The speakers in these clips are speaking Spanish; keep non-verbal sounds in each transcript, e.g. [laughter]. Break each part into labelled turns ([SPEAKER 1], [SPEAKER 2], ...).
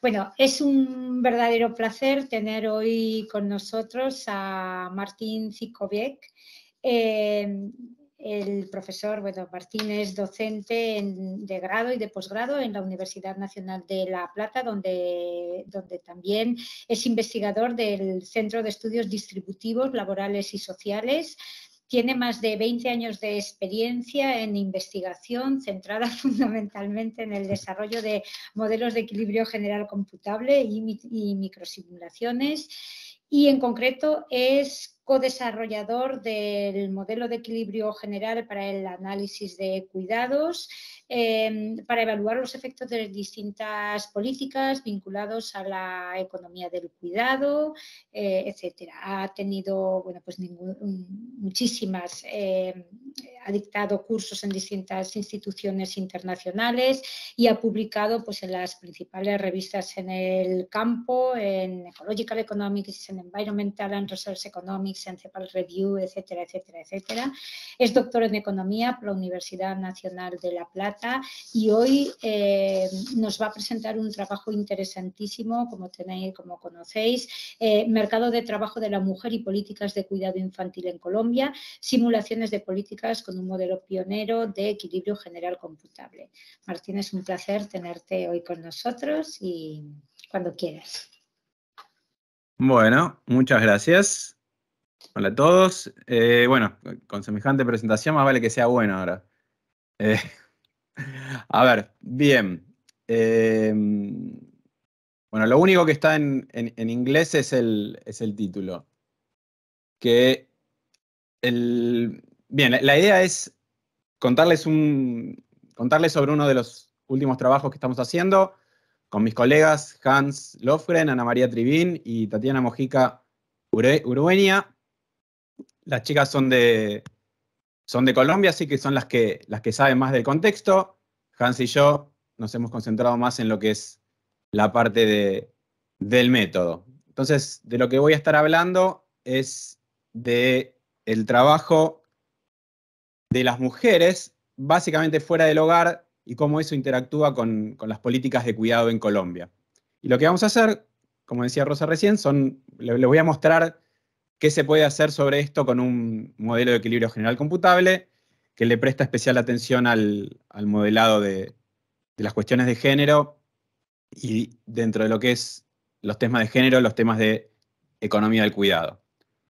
[SPEAKER 1] Bueno, es un verdadero placer tener hoy con nosotros a Martín Zicoviec. Eh, el profesor, bueno, Martín es docente de grado y de posgrado en la Universidad Nacional de La Plata, donde también es investigador del Centro de Estudios Distributivos, Laborales y Sociales tiene más de 20 años de experiencia en investigación centrada [laughs] fundamentalmente en el desarrollo de modelos de equilibrio general computable y, y microsimulaciones y en concreto es co-desarrollador del modelo de equilibrio general para el análisis de cuidados, em, para evaluar los efectos de distintas políticas vinculados a la economía del cuidado, eh, etcétera. Ha tenido, bueno, pues muchísimas, em, ha dictado cursos en distintas instituciones internacionales y ha publicado pues, en las principales revistas en el campo, en Ecological Economics, en Environmental and Resource Economics, el Review, etcétera, etcétera, etcétera. Es doctor en Economía por la Universidad Nacional de La Plata y hoy eh, nos va a presentar un trabajo interesantísimo, como tenéis, como conocéis, eh, Mercado de Trabajo de la Mujer y Políticas de Cuidado Infantil en Colombia, simulaciones de políticas con un modelo pionero de equilibrio general computable. Martín, es un placer tenerte hoy con nosotros y cuando quieras.
[SPEAKER 2] Bueno, muchas gracias. Hola a todos. Eh, bueno, con semejante presentación más vale que sea buena ahora. Eh, [laughs] a ver, bien. Em, bueno, lo único que está en, inglés es el, es el, título. bien, la, idea es contarles, un, contarles sobre uno de los últimos trabajos que estamos haciendo con mis colegas Hans Lofgren, Ana María Tribín y Tatiana Mojica Urueña, las chicas son de, son de Colombia, así que son las que, las que saben más del contexto. Hans y yo nos hemos concentrado más en lo que es la parte del método. Entonces, de lo que voy a estar hablando es de el trabajo de las mujeres, básicamente fuera del hogar, y cómo eso interactúa con, con, las políticas de cuidado en Colombia. Y lo que vamos a hacer, como decía Rosa recién, son, le voy a mostrar ¿Qué se puede hacer sobre esto con un modelo de equilibrio general computable que le presta especial atención al, modelado de, las cuestiones de género y dentro de lo que es los temas de género, los temas de economía del cuidado?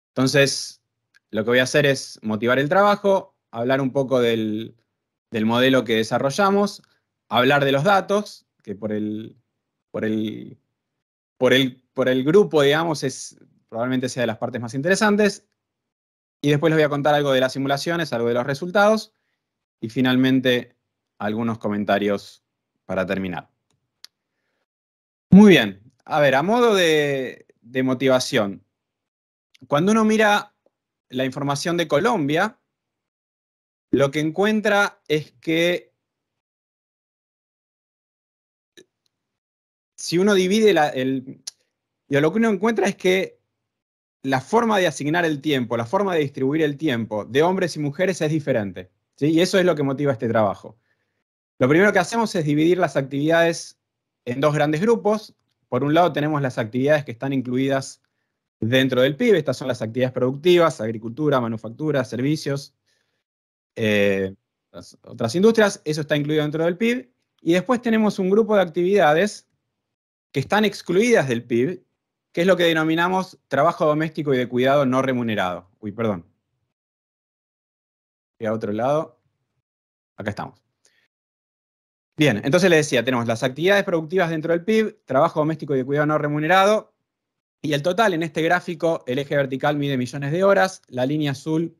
[SPEAKER 2] Entonces, lo que voy a hacer es motivar el trabajo, hablar un poco del, modelo que desarrollamos, hablar de los datos, que por el, por el, por el, por el grupo, digamos, es probablemente sea de las partes más interesantes. Y después les voy a contar algo de las simulaciones, algo de los resultados y finalmente algunos comentarios para terminar. Muy bien, a ver, a modo de, motivación, cuando uno mira la información de Colombia, lo que encuentra es que si uno divide la, el, lo que uno encuentra es que la forma de asignar el tiempo, la forma de distribuir el tiempo de hombres y mujeres es diferente. Y eso es lo que motiva este trabajo. Lo primero que hacemos es dividir las actividades en dos grandes grupos. Por un lado tenemos las actividades que están incluidas dentro del PIB. Estas son las actividades productivas, agricultura, manufactura, servicios, eh, otras industrias. Eso está incluido dentro del PIB. Y después tenemos un grupo de actividades que están excluidas del PIB que es lo que denominamos trabajo doméstico y de cuidado no remunerado. Uy, perdón. Y a otro lado. Acá estamos. Bien, entonces le decía, tenemos las actividades productivas dentro del PIB, trabajo doméstico y de cuidado no remunerado, y el total en este gráfico, el eje vertical mide millones de horas, la línea azul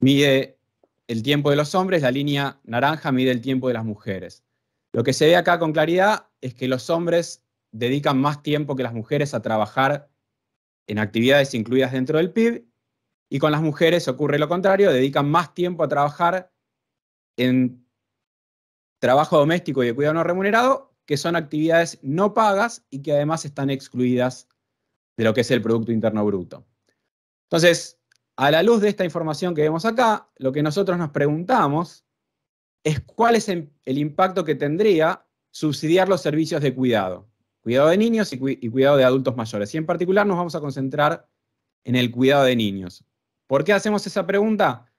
[SPEAKER 2] mide el tiempo de los hombres, la línea naranja mide el tiempo de las mujeres. Lo que se ve acá con claridad es que los hombres dedican más tiempo que las mujeres a trabajar en actividades incluidas dentro del PIB y con las mujeres ocurre lo contrario, dedican más tiempo a trabajar en trabajo doméstico y de cuidado no remunerado, que son actividades no pagas y que además están excluidas de lo que es el Producto Interno Bruto. Entonces, a la luz de esta información que vemos acá, lo que nosotros nos preguntamos es cuál es el impacto que tendría subsidiar los servicios de cuidado cuidado de niños y, cuidado de adultos mayores. Y en particular nos vamos a concentrar en el cuidado de niños. ¿Por qué hacemos esa pregunta?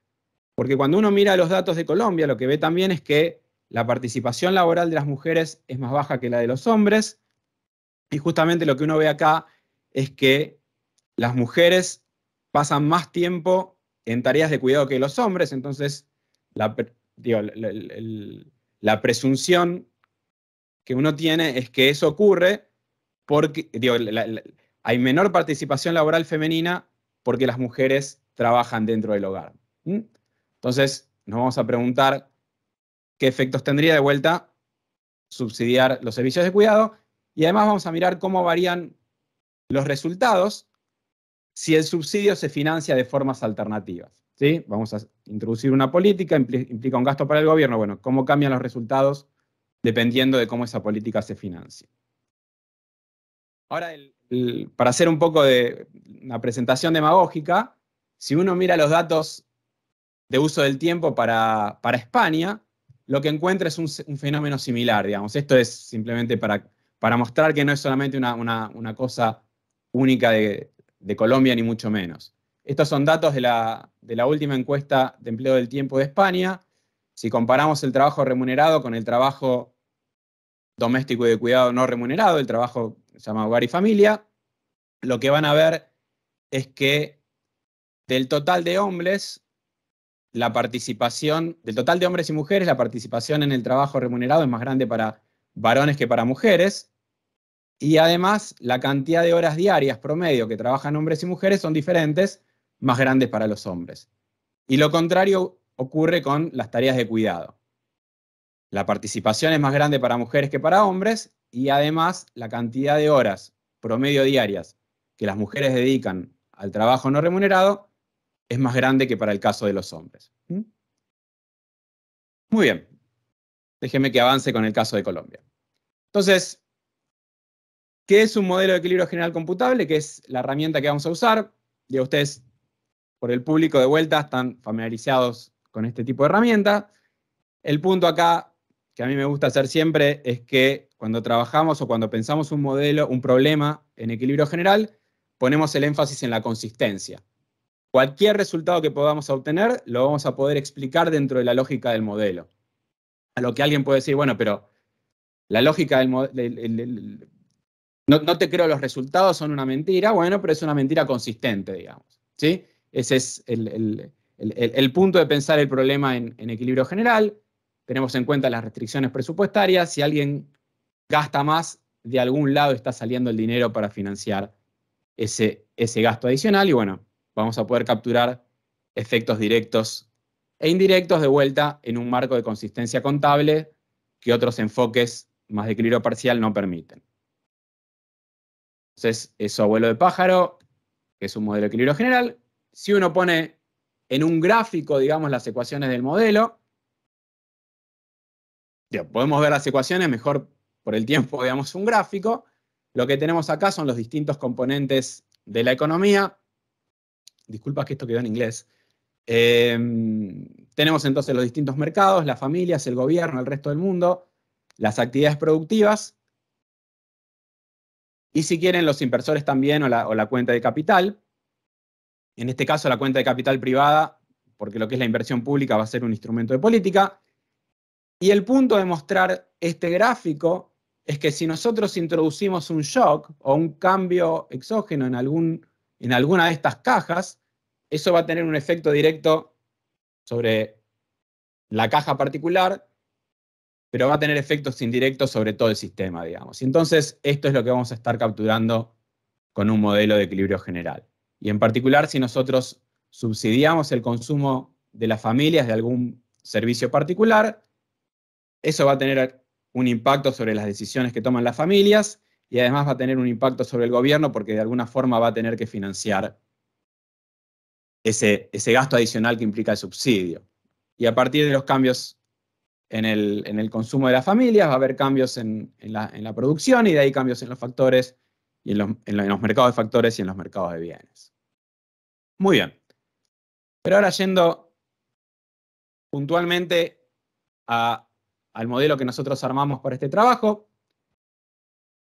[SPEAKER 2] Porque cuando uno mira los datos de Colombia, lo que ve también es que la participación laboral de las mujeres es más baja que la de los hombres. Y justamente lo que uno ve acá es que las mujeres pasan más tiempo en tareas de cuidado que los hombres, entonces la presunción que uno tiene es que eso ocurre porque, hay menor participación laboral femenina porque las mujeres trabajan dentro del hogar. Entonces, nos vamos a preguntar qué efectos tendría de vuelta subsidiar los servicios de cuidado y además vamos a mirar cómo varían los resultados si el subsidio se financia de formas alternativas. Vamos a introducir una política, implica un gasto para el gobierno, bueno, cómo cambian los resultados dependiendo de cómo esa política se financie. Ahora, para hacer un poco de una presentación demagógica, si uno mira los datos de uso del tiempo para, España, lo que encuentra es un, fenómeno similar, digamos. Esto es simplemente para, para mostrar que no es solamente una, cosa única de, Colombia, ni mucho menos. Estos son datos de la, de la última encuesta de empleo del tiempo de España. Si comparamos el trabajo remunerado con el trabajo doméstico y de cuidado no remunerado, el trabajo se llama hogar y familia, lo que van a ver es que del total de hombres, la participación, del total de hombres y mujeres, la participación en el trabajo remunerado es más grande para varones que para mujeres. Y además, la cantidad de horas diarias promedio que trabajan hombres y mujeres son diferentes, más grandes para los hombres. Y lo contrario ocurre con las tareas de cuidado. La participación es más grande para mujeres que para hombres y además la cantidad de horas promedio diarias que las mujeres dedican al trabajo no remunerado es más grande que para el caso de los hombres. ¿Mm? Muy bien, déjeme que avance con el caso de Colombia. Entonces, ¿qué es un modelo de equilibrio general computable? Que es la herramienta que vamos a usar. Ya ustedes, por el público de vuelta, están familiarizados con este tipo de herramienta. El punto acá que a mí me gusta hacer siempre es que cuando trabajamos o cuando pensamos un modelo, un problema en equilibrio general, ponemos el énfasis en la consistencia. Cualquier resultado que podamos obtener lo vamos a poder explicar dentro de la lógica del modelo. A lo que alguien puede decir, bueno, pero la lógica del modelo, no, te creo los resultados, son una mentira, bueno, pero es una mentira consistente, digamos. ¿sí? Ese es el, punto de pensar el problema en equilibrio general tenemos en cuenta las restricciones presupuestarias, si alguien gasta más, de algún lado está saliendo el dinero para financiar ese, gasto adicional y bueno, vamos a poder capturar efectos directos e indirectos de vuelta en un marco de consistencia contable que otros enfoques más de equilibrio parcial no permiten. Entonces, eso abuelo de pájaro, que es un modelo de equilibrio general. Si uno pone en un gráfico, digamos, las ecuaciones del modelo, podemos ver las ecuaciones, mejor por el tiempo veamos un gráfico. Lo que tenemos acá son los distintos componentes de la economía. Disculpa que esto quedó en inglés. Em, tenemos entonces los distintos mercados, las familias, el gobierno, el resto del mundo, las actividades productivas y si quieren los inversores también o la cuenta de capital. En este caso la cuenta de capital privada, porque lo que es la inversión pública va a ser un instrumento de política. Y el punto de mostrar este gráfico es que si nosotros introducimos un shock o un cambio exógeno en, algún, en alguna de estas cajas, eso va a tener un efecto directo sobre la caja particular, pero va a tener efectos indirectos sobre todo el sistema, digamos. Y entonces, esto es lo que vamos a estar capturando con un modelo de equilibrio general. Y en particular, si nosotros subsidiamos el consumo de las familias de algún servicio particular, eso va a tener un impacto sobre las decisiones que toman las familias y además va a tener un impacto sobre el gobierno porque de alguna forma va a tener que financiar ese, gasto adicional que implica el subsidio. Y a partir de los cambios en el, en el consumo de las familias va a haber cambios en, la, producción y de ahí cambios en los factores y en los mercados de factores y en los mercados de bienes. Muy bien. Pero ahora yendo puntualmente a al modelo que nosotros armamos para este trabajo.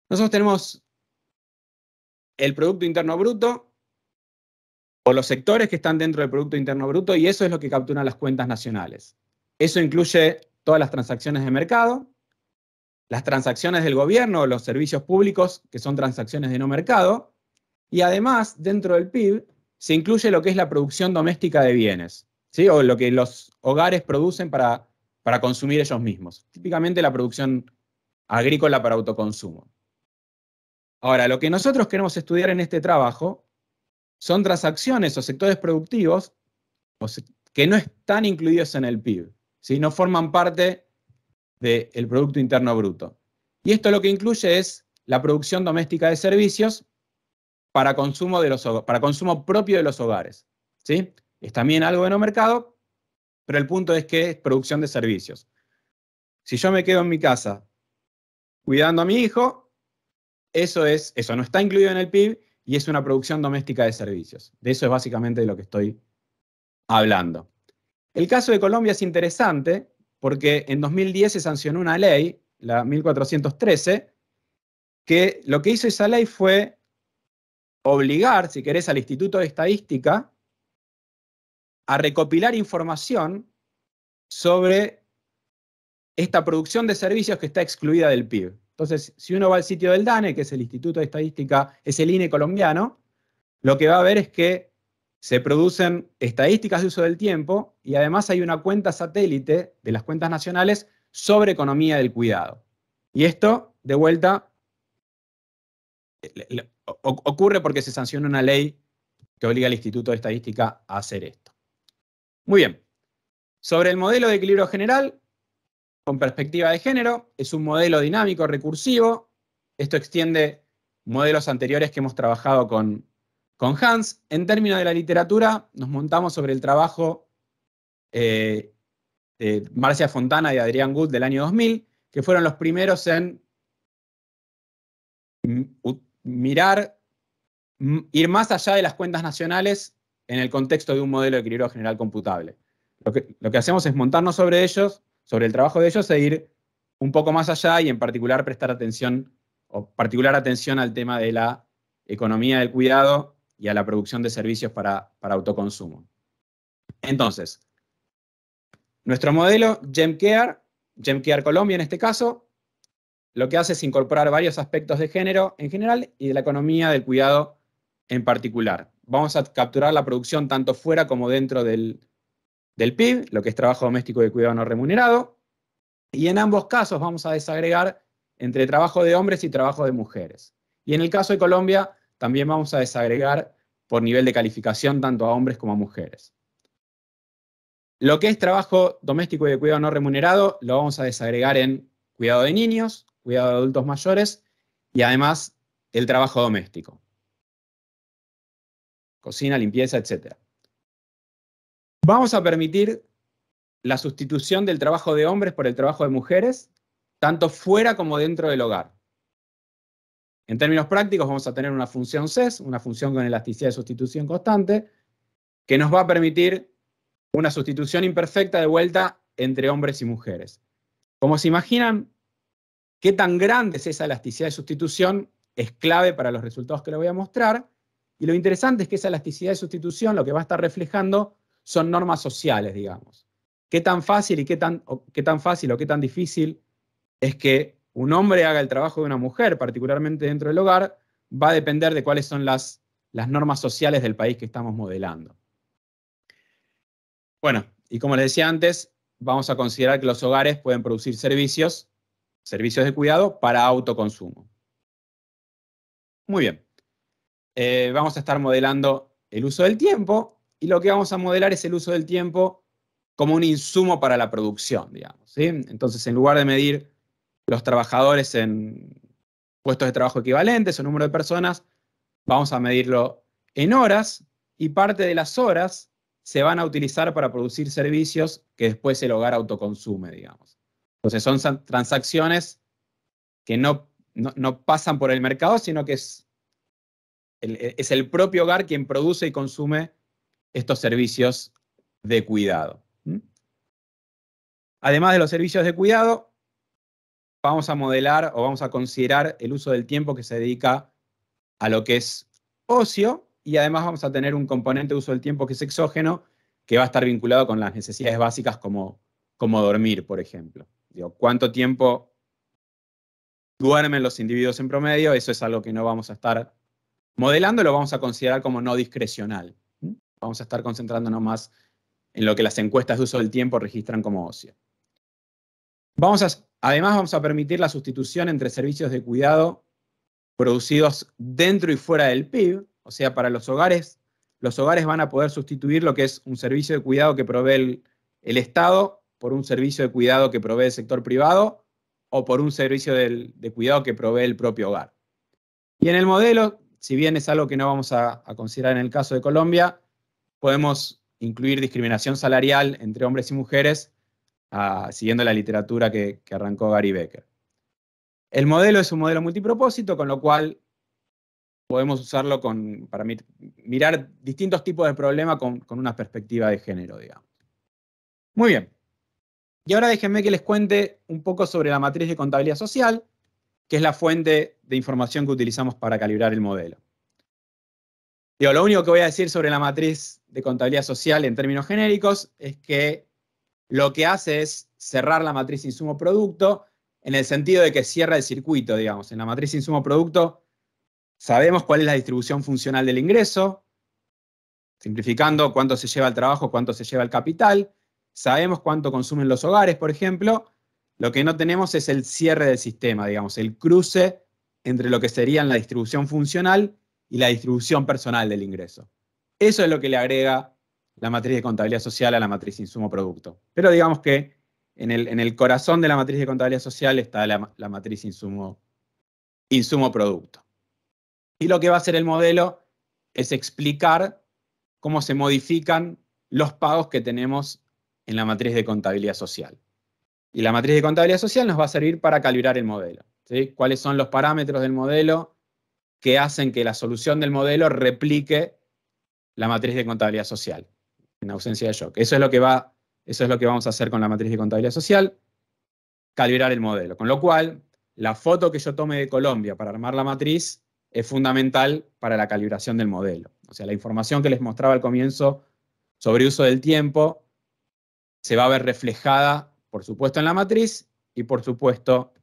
[SPEAKER 2] Nosotros tenemos el Producto Interno Bruto o los sectores que están dentro del Producto Interno Bruto y eso es lo que capturan las cuentas nacionales. Eso incluye todas las transacciones de mercado, las transacciones del gobierno, los servicios públicos, que son transacciones de no mercado, y además dentro del PIB se incluye lo que es la producción doméstica de bienes, ¿sí? o lo que los hogares producen para para consumir ellos mismos. Típicamente la producción agrícola para autoconsumo. Ahora, lo que nosotros queremos estudiar en este trabajo son transacciones o sectores productivos que no están incluidos en el PIB, si no forman parte del Producto Interno Bruto. Y esto lo que incluye es la producción doméstica de servicios para consumo, de los, para consumo propio de los hogares. si Es también algo de no mercado, pero el punto es que es producción de servicios. Si yo me quedo en mi casa cuidando a mi hijo, eso, es, eso no está incluido en el PIB y es una producción doméstica de servicios. De eso es básicamente de lo que estoy hablando. El caso de Colombia es interesante porque en 2010 se sancionó una ley, la 1413, que lo que hizo esa ley fue obligar, si querés, al Instituto de Estadística a recopilar información sobre esta producción de servicios que está excluida del PIB. Entonces, si uno va al sitio del DANE, que es el Instituto de Estadística, es el INE colombiano, lo que va a ver es que se producen estadísticas de uso del tiempo y además hay una cuenta satélite de las cuentas nacionales sobre economía del cuidado. Y esto, de vuelta, ocurre porque se sanciona una ley que obliga al Instituto de Estadística a hacer esto. Muy bien. Sobre el modelo de equilibrio general, con perspectiva de género, es un modelo dinámico recursivo. Esto extiende modelos anteriores que hemos trabajado con, con Hans. En términos de la literatura, nos montamos sobre el trabajo eh, de Marcia Fontana y Adrián Good del año 2000, que fueron los primeros en mirar, ir más allá de las cuentas nacionales en el contexto de un modelo de equilibrio general computable. Lo que, hacemos es montarnos sobre ellos, sobre el trabajo de ellos e ir un poco más allá y en particular prestar atención o particular atención al tema de la economía del cuidado y a la producción de servicios para, para autoconsumo. Entonces, nuestro modelo GemCare, GemCare Colombia en este caso, lo que hace es incorporar varios aspectos de género en general y de la economía del cuidado en particular vamos a capturar la producción tanto fuera como dentro del, PIB, lo que es trabajo doméstico de cuidado no remunerado. Y en ambos casos vamos a desagregar entre trabajo de hombres y trabajo de mujeres. Y en el caso de Colombia, también vamos a desagregar por nivel de calificación tanto a hombres como a mujeres. Lo que es trabajo doméstico y de cuidado no remunerado lo vamos a desagregar en cuidado de niños, cuidado de adultos mayores y además el trabajo doméstico cocina, limpieza, etc. Vamos a permitir la sustitución del trabajo de hombres por el trabajo de mujeres, tanto fuera como dentro del hogar. En términos prácticos, vamos a tener una función CES, una función con elasticidad de sustitución constante, que nos va a permitir una sustitución imperfecta de vuelta entre hombres y mujeres. Como se imaginan, qué tan grande es esa elasticidad de sustitución es clave para los resultados que les voy a mostrar. Y lo interesante es que esa elasticidad de sustitución lo que va a estar reflejando son normas sociales, digamos. ¿Qué tan fácil y qué tan, o qué tan fácil o qué tan difícil es que un hombre haga el trabajo de una mujer, particularmente dentro del hogar, va a depender de cuáles son las, las normas sociales del país que estamos modelando. Bueno, y como les decía antes, vamos a considerar que los hogares pueden producir servicios, servicios de cuidado para autoconsumo. Muy bien. Eh, vamos a estar modelando el uso del tiempo y lo que vamos a modelar es el uso del tiempo como un insumo para la producción, digamos. ¿sí? Entonces, en lugar de medir los trabajadores en puestos de trabajo equivalentes o número de personas, vamos a medirlo en horas y parte de las horas se van a utilizar para producir servicios que después el hogar autoconsume, digamos. Entonces son transacciones que no, no, no pasan por el mercado, sino que es e, es el propio hogar quien produce y consume estos servicios de cuidado. Además de los servicios de cuidado, vamos a modelar o vamos a considerar el uso del tiempo que se dedica a lo que es ocio y además vamos a tener un componente de uso del tiempo que es exógeno, que va a estar vinculado con las necesidades básicas como, como dormir, por ejemplo. Digo, ¿Cuánto tiempo duermen los individuos en promedio? Eso es algo que no vamos a estar Modelando lo vamos a considerar como no discrecional. Vamos a estar concentrándonos más en lo que las encuestas de uso del tiempo registran como ocio. Vamos a, además vamos a permitir la sustitución entre servicios de cuidado producidos dentro y fuera del PIB, o sea, para los hogares, los hogares van a poder sustituir lo que es un servicio de cuidado que provee el, Estado por un servicio de cuidado que provee el sector privado o por un servicio de cuidado que provee el propio hogar. Y en el modelo si bien es algo que no vamos a, considerar en el caso de Colombia, podemos incluir discriminación salarial entre hombres y mujeres, ah, siguiendo la literatura que, arrancó Gary Becker. El modelo es un modelo multipropósito, con lo cual podemos usarlo para mirar distintos tipos de problemas con, con, una perspectiva de género, digamos. Muy bien. Y ahora déjenme que les cuente un poco sobre la matriz de contabilidad social, que es la fuente de información que utilizamos para calibrar el modelo. lo único que voy a decir sobre la matriz de contabilidad social en términos genéricos es que lo que hace es cerrar la matriz insumo-producto en el sentido de que cierra el circuito, digamos. En la matriz insumo-producto sabemos cuál es la distribución funcional del ingreso, simplificando cuánto se lleva al trabajo, cuánto se lleva al capital, sabemos cuánto consumen los hogares, por ejemplo, lo que no tenemos es el cierre del sistema, digamos, el cruce entre lo que serían la distribución funcional y la distribución personal del ingreso. Eso es lo que le agrega la matriz de contabilidad social a la matriz insumo-producto. Pero digamos que en el, corazón de la matriz de contabilidad social está la, matriz insumo-producto. y lo que va a hacer el modelo es explicar cómo se modifican los pagos que tenemos en la matriz de contabilidad social. Y la matriz de contabilidad social nos va a servir para calibrar el modelo. ¿Cuáles son los parámetros del modelo que hacen que la solución del modelo replique la matriz de contabilidad social en ausencia de shock? Eso es lo que, va, eso es lo que vamos a hacer con la matriz de contabilidad social, calibrar el modelo. Con lo cual, la foto que yo tome de Colombia para armar la matriz es fundamental para la calibración del modelo. O sea, la información que les mostraba al comienzo sobre uso del tiempo se va a ver reflejada por supuesto en la matriz y por supuesto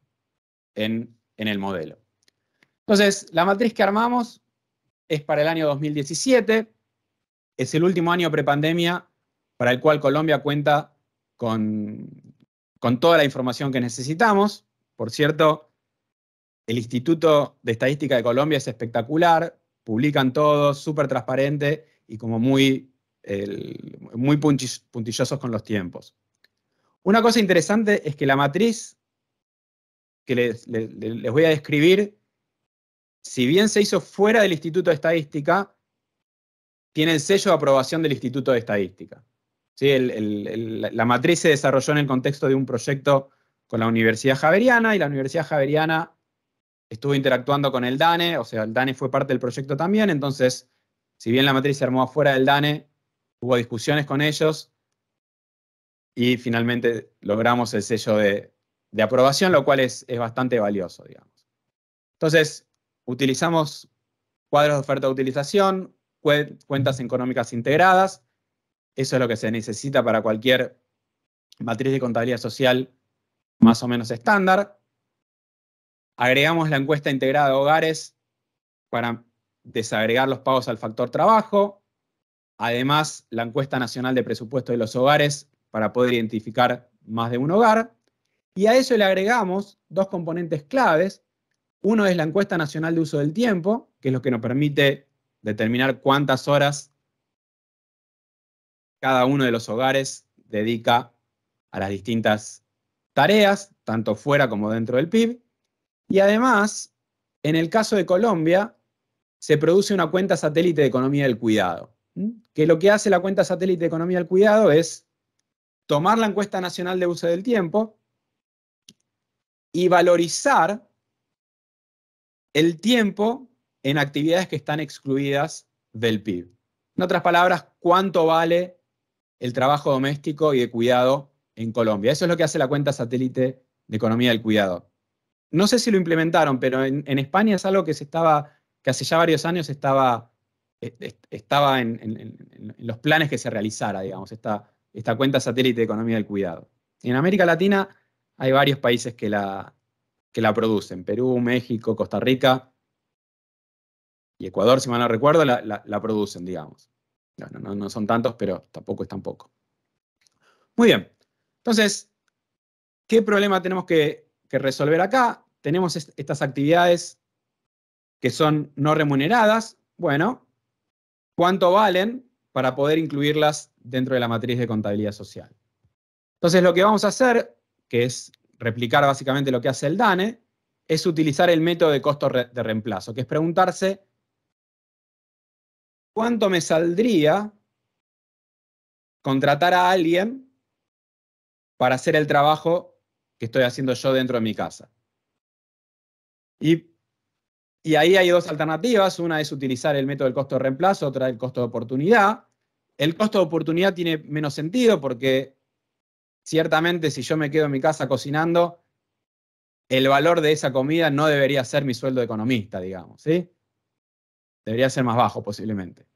[SPEAKER 2] en, el modelo. Entonces, la matriz que armamos es para el año 2017, es el último año prepandemia para el cual Colombia cuenta con, toda la información que necesitamos. Por cierto, el Instituto de Estadística de Colombia es espectacular, publican todo, súper transparente y como muy, muy puntillosos con los tiempos. Una cosa interesante es que la matriz que les, voy a describir, si bien se hizo fuera del Instituto de Estadística, tiene el sello de aprobación del Instituto de Estadística. la matriz se desarrolló en el contexto de un proyecto con la Universidad Javeriana y la Universidad Javeriana estuvo interactuando con el DANE, o sea, el DANE fue parte del proyecto también, entonces, si bien la matriz se armó afuera del DANE, hubo discusiones con ellos y finalmente logramos el sello de, aprobación, lo cual es, es, bastante valioso, digamos. Entonces, utilizamos cuadros de oferta de utilización, cuentas económicas integradas, eso es lo que se necesita para cualquier matriz de contabilidad social más o menos estándar. Agregamos la encuesta integrada de hogares para desagregar los pagos al factor trabajo. Además, la encuesta nacional de presupuesto de los hogares para poder identificar más de un hogar. Y a eso le agregamos dos componentes claves. Uno es la encuesta nacional de uso del tiempo, que es lo que nos permite determinar cuántas horas cada uno de los hogares dedica a las distintas tareas, tanto fuera como dentro del PIB. Y además, en el caso de Colombia, se produce una cuenta satélite de economía del cuidado. ¿Mm? Que lo que hace la cuenta satélite de economía del cuidado es tomar la encuesta nacional de uso del tiempo y valorizar el tiempo en actividades que están excluidas del PIB. En otras palabras, cuánto vale el trabajo doméstico y de cuidado en Colombia. Eso es lo que hace la cuenta satélite de economía del cuidado. No sé si lo implementaron, pero en, España es algo que se estaba, que hace ya varios años estaba, eh, estaba en, en los planes que se realizara, digamos, esta, esta cuenta satélite de economía del cuidado. En América Latina hay varios países que la, que la producen, Perú, México, Costa Rica y Ecuador, si mal no recuerdo, la, producen, digamos. no, son tantos, pero tampoco es tan poco. Muy bien, entonces, ¿qué problema tenemos que, resolver acá? Tenemos estas actividades que son no remuneradas. Bueno, ¿cuánto valen? para poder incluirlas dentro de la matriz de contabilidad social. Entonces lo que vamos a hacer, que es replicar básicamente lo que hace el DANE, es utilizar el método de costo de reemplazo, que es preguntarse cuánto me saldría contratar a alguien para hacer el trabajo que estoy haciendo yo dentro de mi casa. Y, ahí hay dos alternativas, una es utilizar el método del costo de reemplazo, otra el costo de oportunidad el costo de oportunidad tiene menos sentido porque ciertamente si yo me quedo en mi casa cocinando, el valor de esa comida no debería ser mi sueldo de economista, digamos, ¿sí? Debería ser más bajo posiblemente.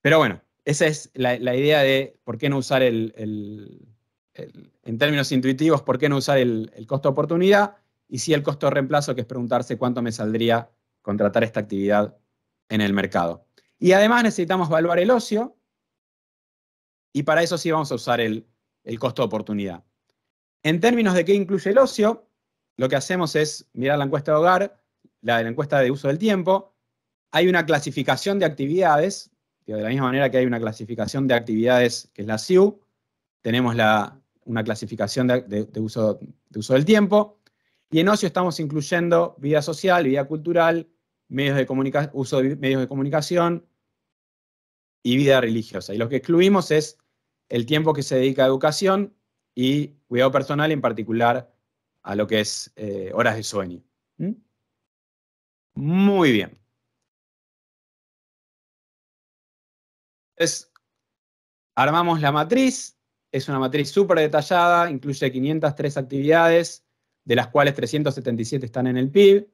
[SPEAKER 2] Pero bueno, esa es la, idea de por qué no usar el, en términos intuitivos, por qué no usar el, costo de oportunidad y si el costo de reemplazo, que es preguntarse cuánto me saldría contratar esta actividad en el mercado. Y además necesitamos evaluar el ocio, y para eso sí vamos a usar el, costo de oportunidad. En términos de qué incluye el ocio, lo que hacemos es mirar la encuesta de hogar, la de la encuesta de uso del tiempo. Hay una clasificación de actividades, de la misma manera que hay una clasificación de actividades que es la CIU, tenemos la, una clasificación de, uso, de uso del tiempo. Y en ocio estamos incluyendo vida social, vida cultural, medios de uso de medios de comunicación y vida religiosa. Y lo que excluimos es el tiempo que se dedica a educación y cuidado personal, en particular a lo que es eh, horas de sueño. ¿Mm? Muy bien. Entonces, armamos la matriz. Es una matriz súper detallada, incluye 503 actividades, de las cuales 377 están en el PIB.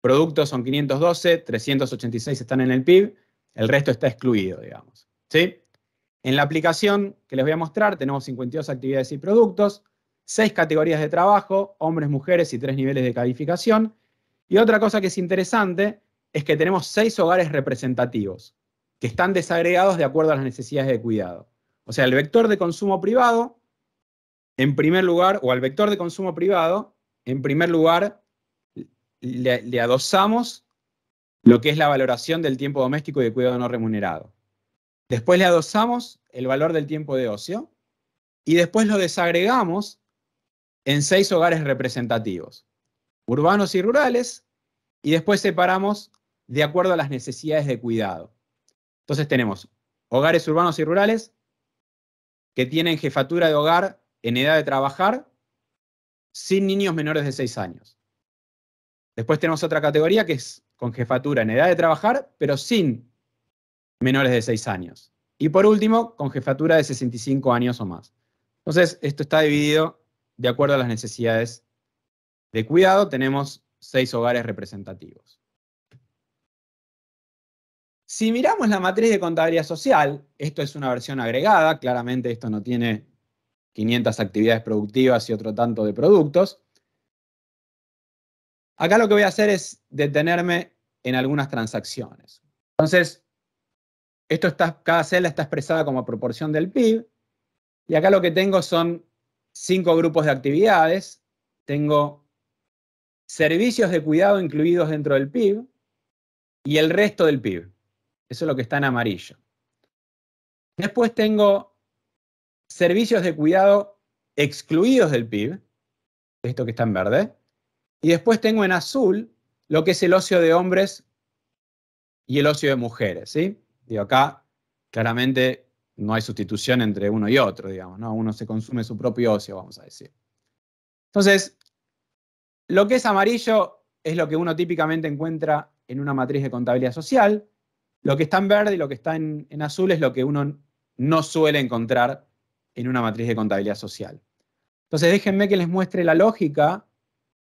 [SPEAKER 2] Productos son 512, 386 están en el PIB, el resto está excluido, digamos. ¿Sí? En la aplicación que les voy a mostrar tenemos 52 actividades y productos, 6 categorías de trabajo, hombres, mujeres y 3 niveles de calificación. Y otra cosa que es interesante es que tenemos 6 hogares representativos que están desagregados de acuerdo a las necesidades de cuidado. O sea, el vector de consumo privado, en primer lugar, o al vector de consumo privado, en primer lugar, le adosamos lo que es la valoración del tiempo doméstico y de cuidado no remunerado. Después le adosamos el valor del tiempo de ocio y después lo desagregamos en seis hogares representativos, urbanos y rurales, y después separamos de acuerdo a las necesidades de cuidado. Entonces tenemos hogares urbanos y rurales que tienen jefatura de hogar en edad de trabajar sin niños menores de 6 años. Después tenemos otra categoría que es con jefatura en edad de trabajar, pero sin menores de 6 años. Y por último, con jefatura de 65 años o más. Entonces, esto está dividido de acuerdo a las necesidades de cuidado. Tenemos seis hogares representativos. Si miramos la matriz de contabilidad social, esto es una versión agregada, claramente esto no tiene 500 actividades productivas y otro tanto de productos. Acá lo que voy a hacer es detenerme en algunas transacciones. Entonces, esto cada celda está expresada como proporción del PIB. Y acá lo que tengo son cinco grupos de actividades. Tengo servicios de cuidado incluidos dentro del PIB y el resto del PIB. Eso es lo que está en amarillo. Después tengo servicios de cuidado excluidos del PIB, esto que está en verde. Y después tengo en azul lo que es el ocio de hombres y el ocio de mujeres. ¿sí? Digo, acá claramente no hay sustitución entre uno y otro, digamos, ¿no? Uno se consume su propio ocio, vamos a decir. Entonces, lo que es amarillo es lo que uno típicamente encuentra en una matriz de contabilidad social. Lo que está en verde y lo que está en, en azul es lo que uno no suele encontrar en una matriz de contabilidad social. Entonces, déjenme que les muestre la lógica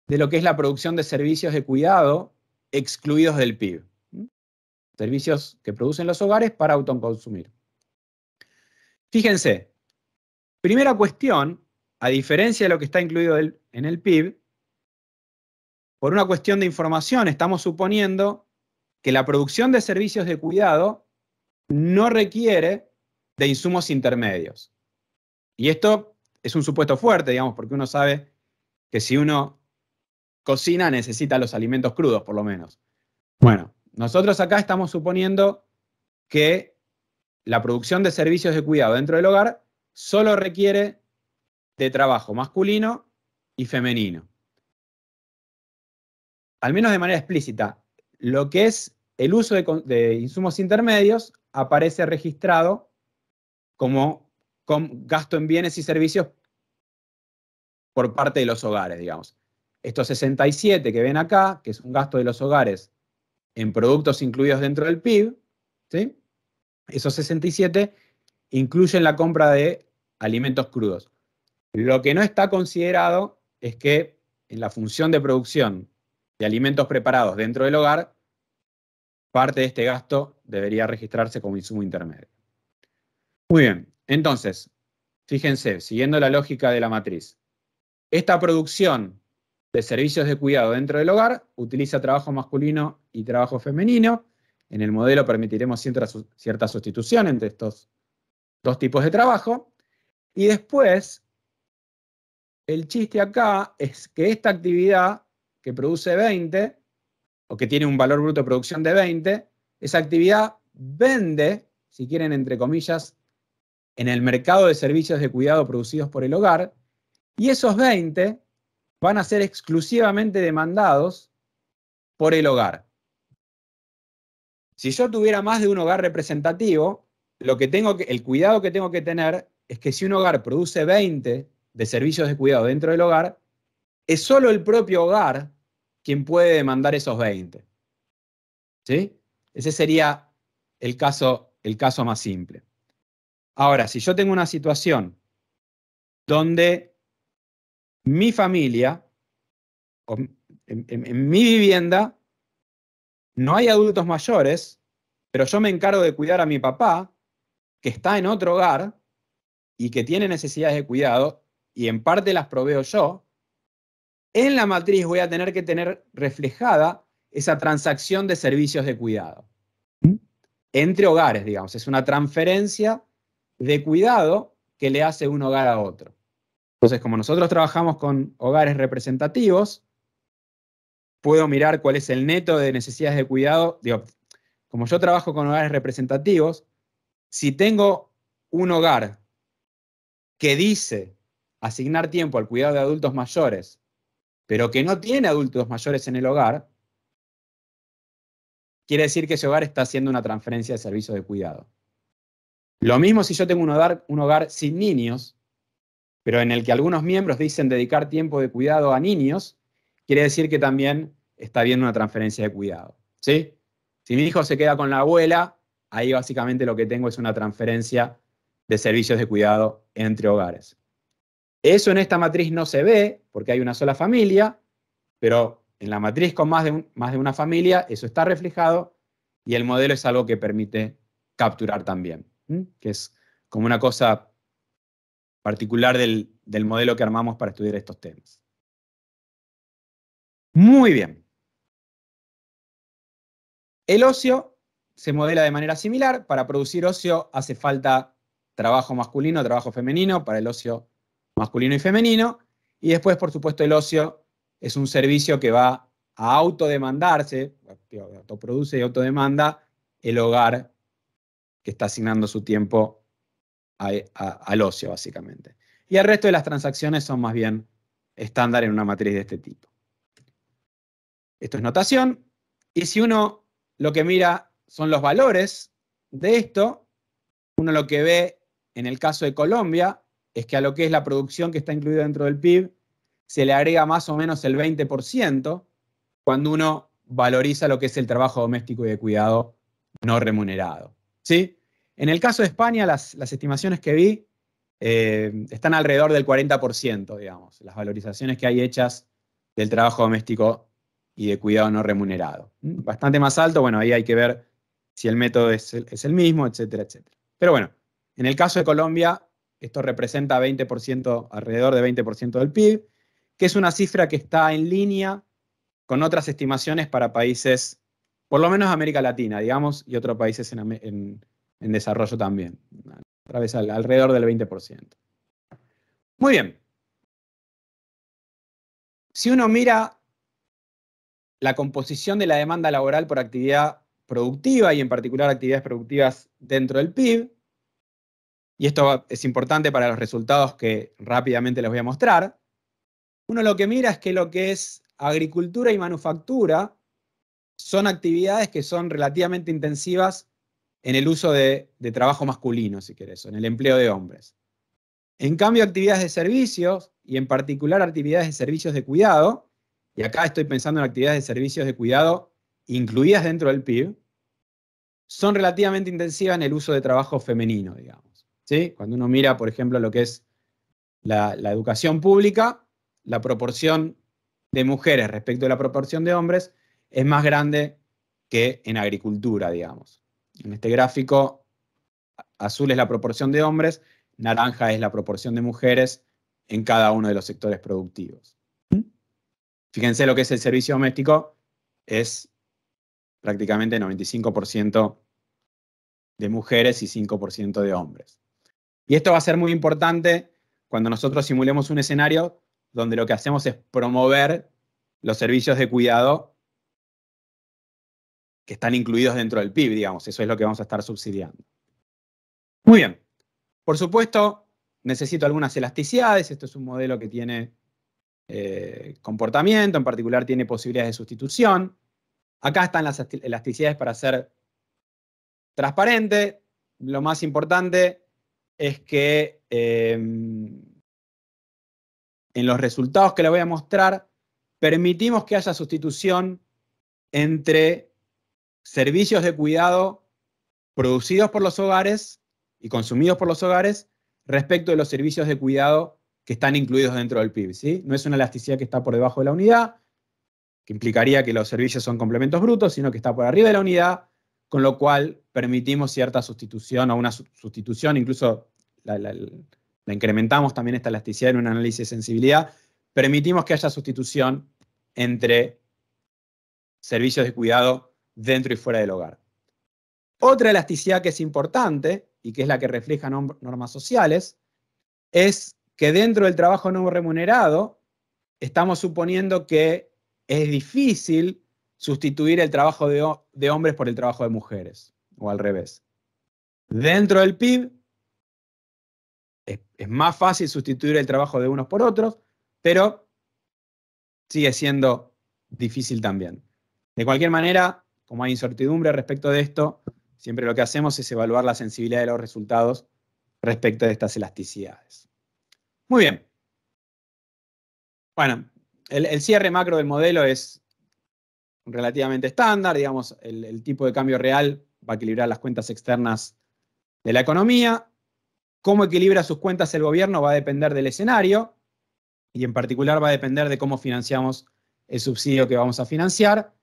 [SPEAKER 2] de lo que es la producción de servicios de cuidado excluidos del PIB servicios que producen los hogares para autoconsumir. Fíjense, primera cuestión, a diferencia de lo que está incluido en el PIB, por una cuestión de información estamos suponiendo que la producción de servicios de cuidado no requiere de insumos intermedios. Y esto es un supuesto fuerte, digamos, porque uno sabe que si uno cocina necesita los alimentos crudos, por lo menos. Bueno, nosotros acá estamos suponiendo que la producción de servicios de cuidado dentro del hogar solo requiere de trabajo masculino y femenino. Al menos de manera explícita, lo que es el uso de, insumos intermedios aparece registrado como gasto en bienes y servicios por parte de los hogares, digamos. Estos 67 que ven acá, que es un gasto de los hogares en productos incluidos dentro del PIB, ¿sí? esos 67 incluyen la compra de alimentos crudos. Lo que no está considerado es que en la función de producción de alimentos preparados dentro del hogar, parte de este gasto debería registrarse como insumo intermedio. Muy bien, entonces, fíjense, siguiendo la lógica de la matriz, esta producción de servicios de cuidado dentro del hogar, utiliza trabajo masculino y trabajo femenino. En el modelo permitiremos cierta sustitución entre estos dos tipos de trabajo. Y después, el chiste acá es que esta actividad que produce 20, o que tiene un valor bruto de producción de 20, esa actividad vende, si quieren, entre comillas, en el mercado de servicios de cuidado producidos por el hogar, y esos 20 van a ser exclusivamente demandados por el hogar. Si yo tuviera más de un hogar representativo, lo que tengo el cuidado que tengo que tener es que si un hogar produce 20 de servicios de cuidado dentro del hogar, es solo el propio hogar quien puede demandar esos 20. ¿Sí? Ese sería el caso, el caso más simple. Ahora, si yo tengo una situación donde mi familia, en, mi vivienda, no hay adultos mayores, pero yo me encargo de cuidar a mi papá, que está en otro hogar y que tiene necesidades de cuidado, y en parte las proveo yo, en la matriz voy a tener que tener reflejada esa transacción de servicios de cuidado. ¿Mm? Entre hogares, digamos, es una transferencia de cuidado que le hace un hogar a otro. Entonces, como nosotros trabajamos con hogares representativos, puedo mirar cuál es el neto de necesidades de cuidado. Digo, como yo trabajo con hogares representativos, si tengo un hogar que dice asignar tiempo al cuidado de adultos mayores, pero que no tiene adultos mayores en el hogar, quiere decir que ese hogar está haciendo una transferencia de servicio de cuidado. Lo mismo si yo tengo un hogar sin niños, pero en el que algunos miembros dicen dedicar tiempo de cuidado a niños, quiere decir que también está habiendo una transferencia de cuidado. ¿sí? Si mi hijo se queda con la abuela, ahí básicamente lo que tengo es una transferencia de servicios de cuidado entre hogares. Eso en esta matriz no se ve porque hay una sola familia, pero en la matriz con más de, más de una familia eso está reflejado y el modelo es algo que permite capturar también, que es como una cosa particular del, modelo que armamos para estudiar estos temas. Muy bien. El ocio se modela de manera similar. Para producir ocio hace falta trabajo masculino, trabajo femenino, para el ocio masculino y femenino. Y después, por supuesto, el ocio es un servicio que va a autodemandarse, autoproduce y autodemanda el hogar que está asignando su tiempo al ocio, básicamente. Y el resto de las transacciones son más bien estándar en una matriz de este tipo. Esto es notación. Y si uno lo que mira son los valores de esto, uno lo que ve en el caso de Colombia es que a lo que es la producción que está incluida dentro del PIB se le agrega más o menos el 20% cuando uno valoriza lo que es el trabajo doméstico y de cuidado no remunerado. ¿Sí? En el caso de España, las, estimaciones que vi eh, están alrededor del 40%, digamos, las valorizaciones que hay hechas del trabajo doméstico y de cuidado no remunerado. Mm, bastante más alto, bueno, ahí hay que ver si el método es el, mismo, etcétera, etcétera. Pero bueno, en el caso de Colombia, esto representa 20%, alrededor de 20% del PIB, que es una cifra que está en línea con otras estimaciones para países, por lo menos América Latina, digamos, y otros países en, en, en desarrollo también, otra vez alrededor del 20%. Muy bien. Si uno mira la composición de la demanda laboral por actividad productiva y en particular actividades productivas dentro del PIB, y esto es importante para los resultados que rápidamente les voy a mostrar, uno lo que mira es que lo que es agricultura y manufactura son actividades que son relativamente intensivas en el uso de, trabajo masculino, si querés, o en el empleo de hombres. En cambio, actividades de servicios, y en particular actividades de servicios de cuidado, y acá estoy pensando en actividades de servicios de cuidado incluidas dentro del PIB, son relativamente intensivas en el uso de trabajo femenino, digamos. ¿sí? Cuando uno mira, por ejemplo, lo que es la, la, educación pública, la proporción de mujeres respecto a la proporción de hombres es más grande que en agricultura, digamos. En este gráfico, azul es la proporción de hombres, naranja es la proporción de mujeres en cada uno de los sectores productivos. Fíjense lo que es el servicio doméstico, es prácticamente 95% de mujeres y 5% de hombres. Y esto va a ser muy importante cuando nosotros simulemos un escenario donde lo que hacemos es promover los servicios de cuidado que están incluidos dentro del PIB, digamos. Eso es lo que vamos a estar subsidiando. Muy bien. Por supuesto, necesito algunas elasticidades. Esto es un modelo que tiene eh, comportamiento, en particular tiene posibilidades de sustitución. Acá están las elasticidades para ser transparente. Lo más importante es que em, en los resultados que le voy a mostrar, permitimos que haya sustitución entre servicios de cuidado producidos por los hogares y consumidos por los hogares respecto de los servicios de cuidado que están incluidos dentro del PIB. ¿sí? No es una elasticidad que está por debajo de la unidad, que implicaría que los servicios son complementos brutos, sino que está por arriba de la unidad, con lo cual permitimos cierta sustitución o una sustitución, incluso la, la incrementamos también esta elasticidad en un análisis de sensibilidad, permitimos que haya sustitución entre servicios de cuidado dentro y fuera del hogar. Otra elasticidad que es importante y que es la que refleja normas sociales es que dentro del trabajo no remunerado estamos suponiendo que es difícil sustituir el trabajo de, hombres por el trabajo de mujeres, o al revés. Dentro del PIB es más fácil sustituir el trabajo de unos por otros, pero sigue siendo difícil también. De cualquier manera, como hay incertidumbre respecto de esto, siempre lo que hacemos es evaluar la sensibilidad de los resultados respecto de estas elasticidades. Muy bien. Bueno, el, cierre macro del modelo es relativamente estándar, digamos, el, tipo de cambio real va a equilibrar las cuentas externas de la economía. Cómo equilibra sus cuentas el gobierno va a depender del escenario y en particular va a depender de cómo financiamos el subsidio que vamos a financiar.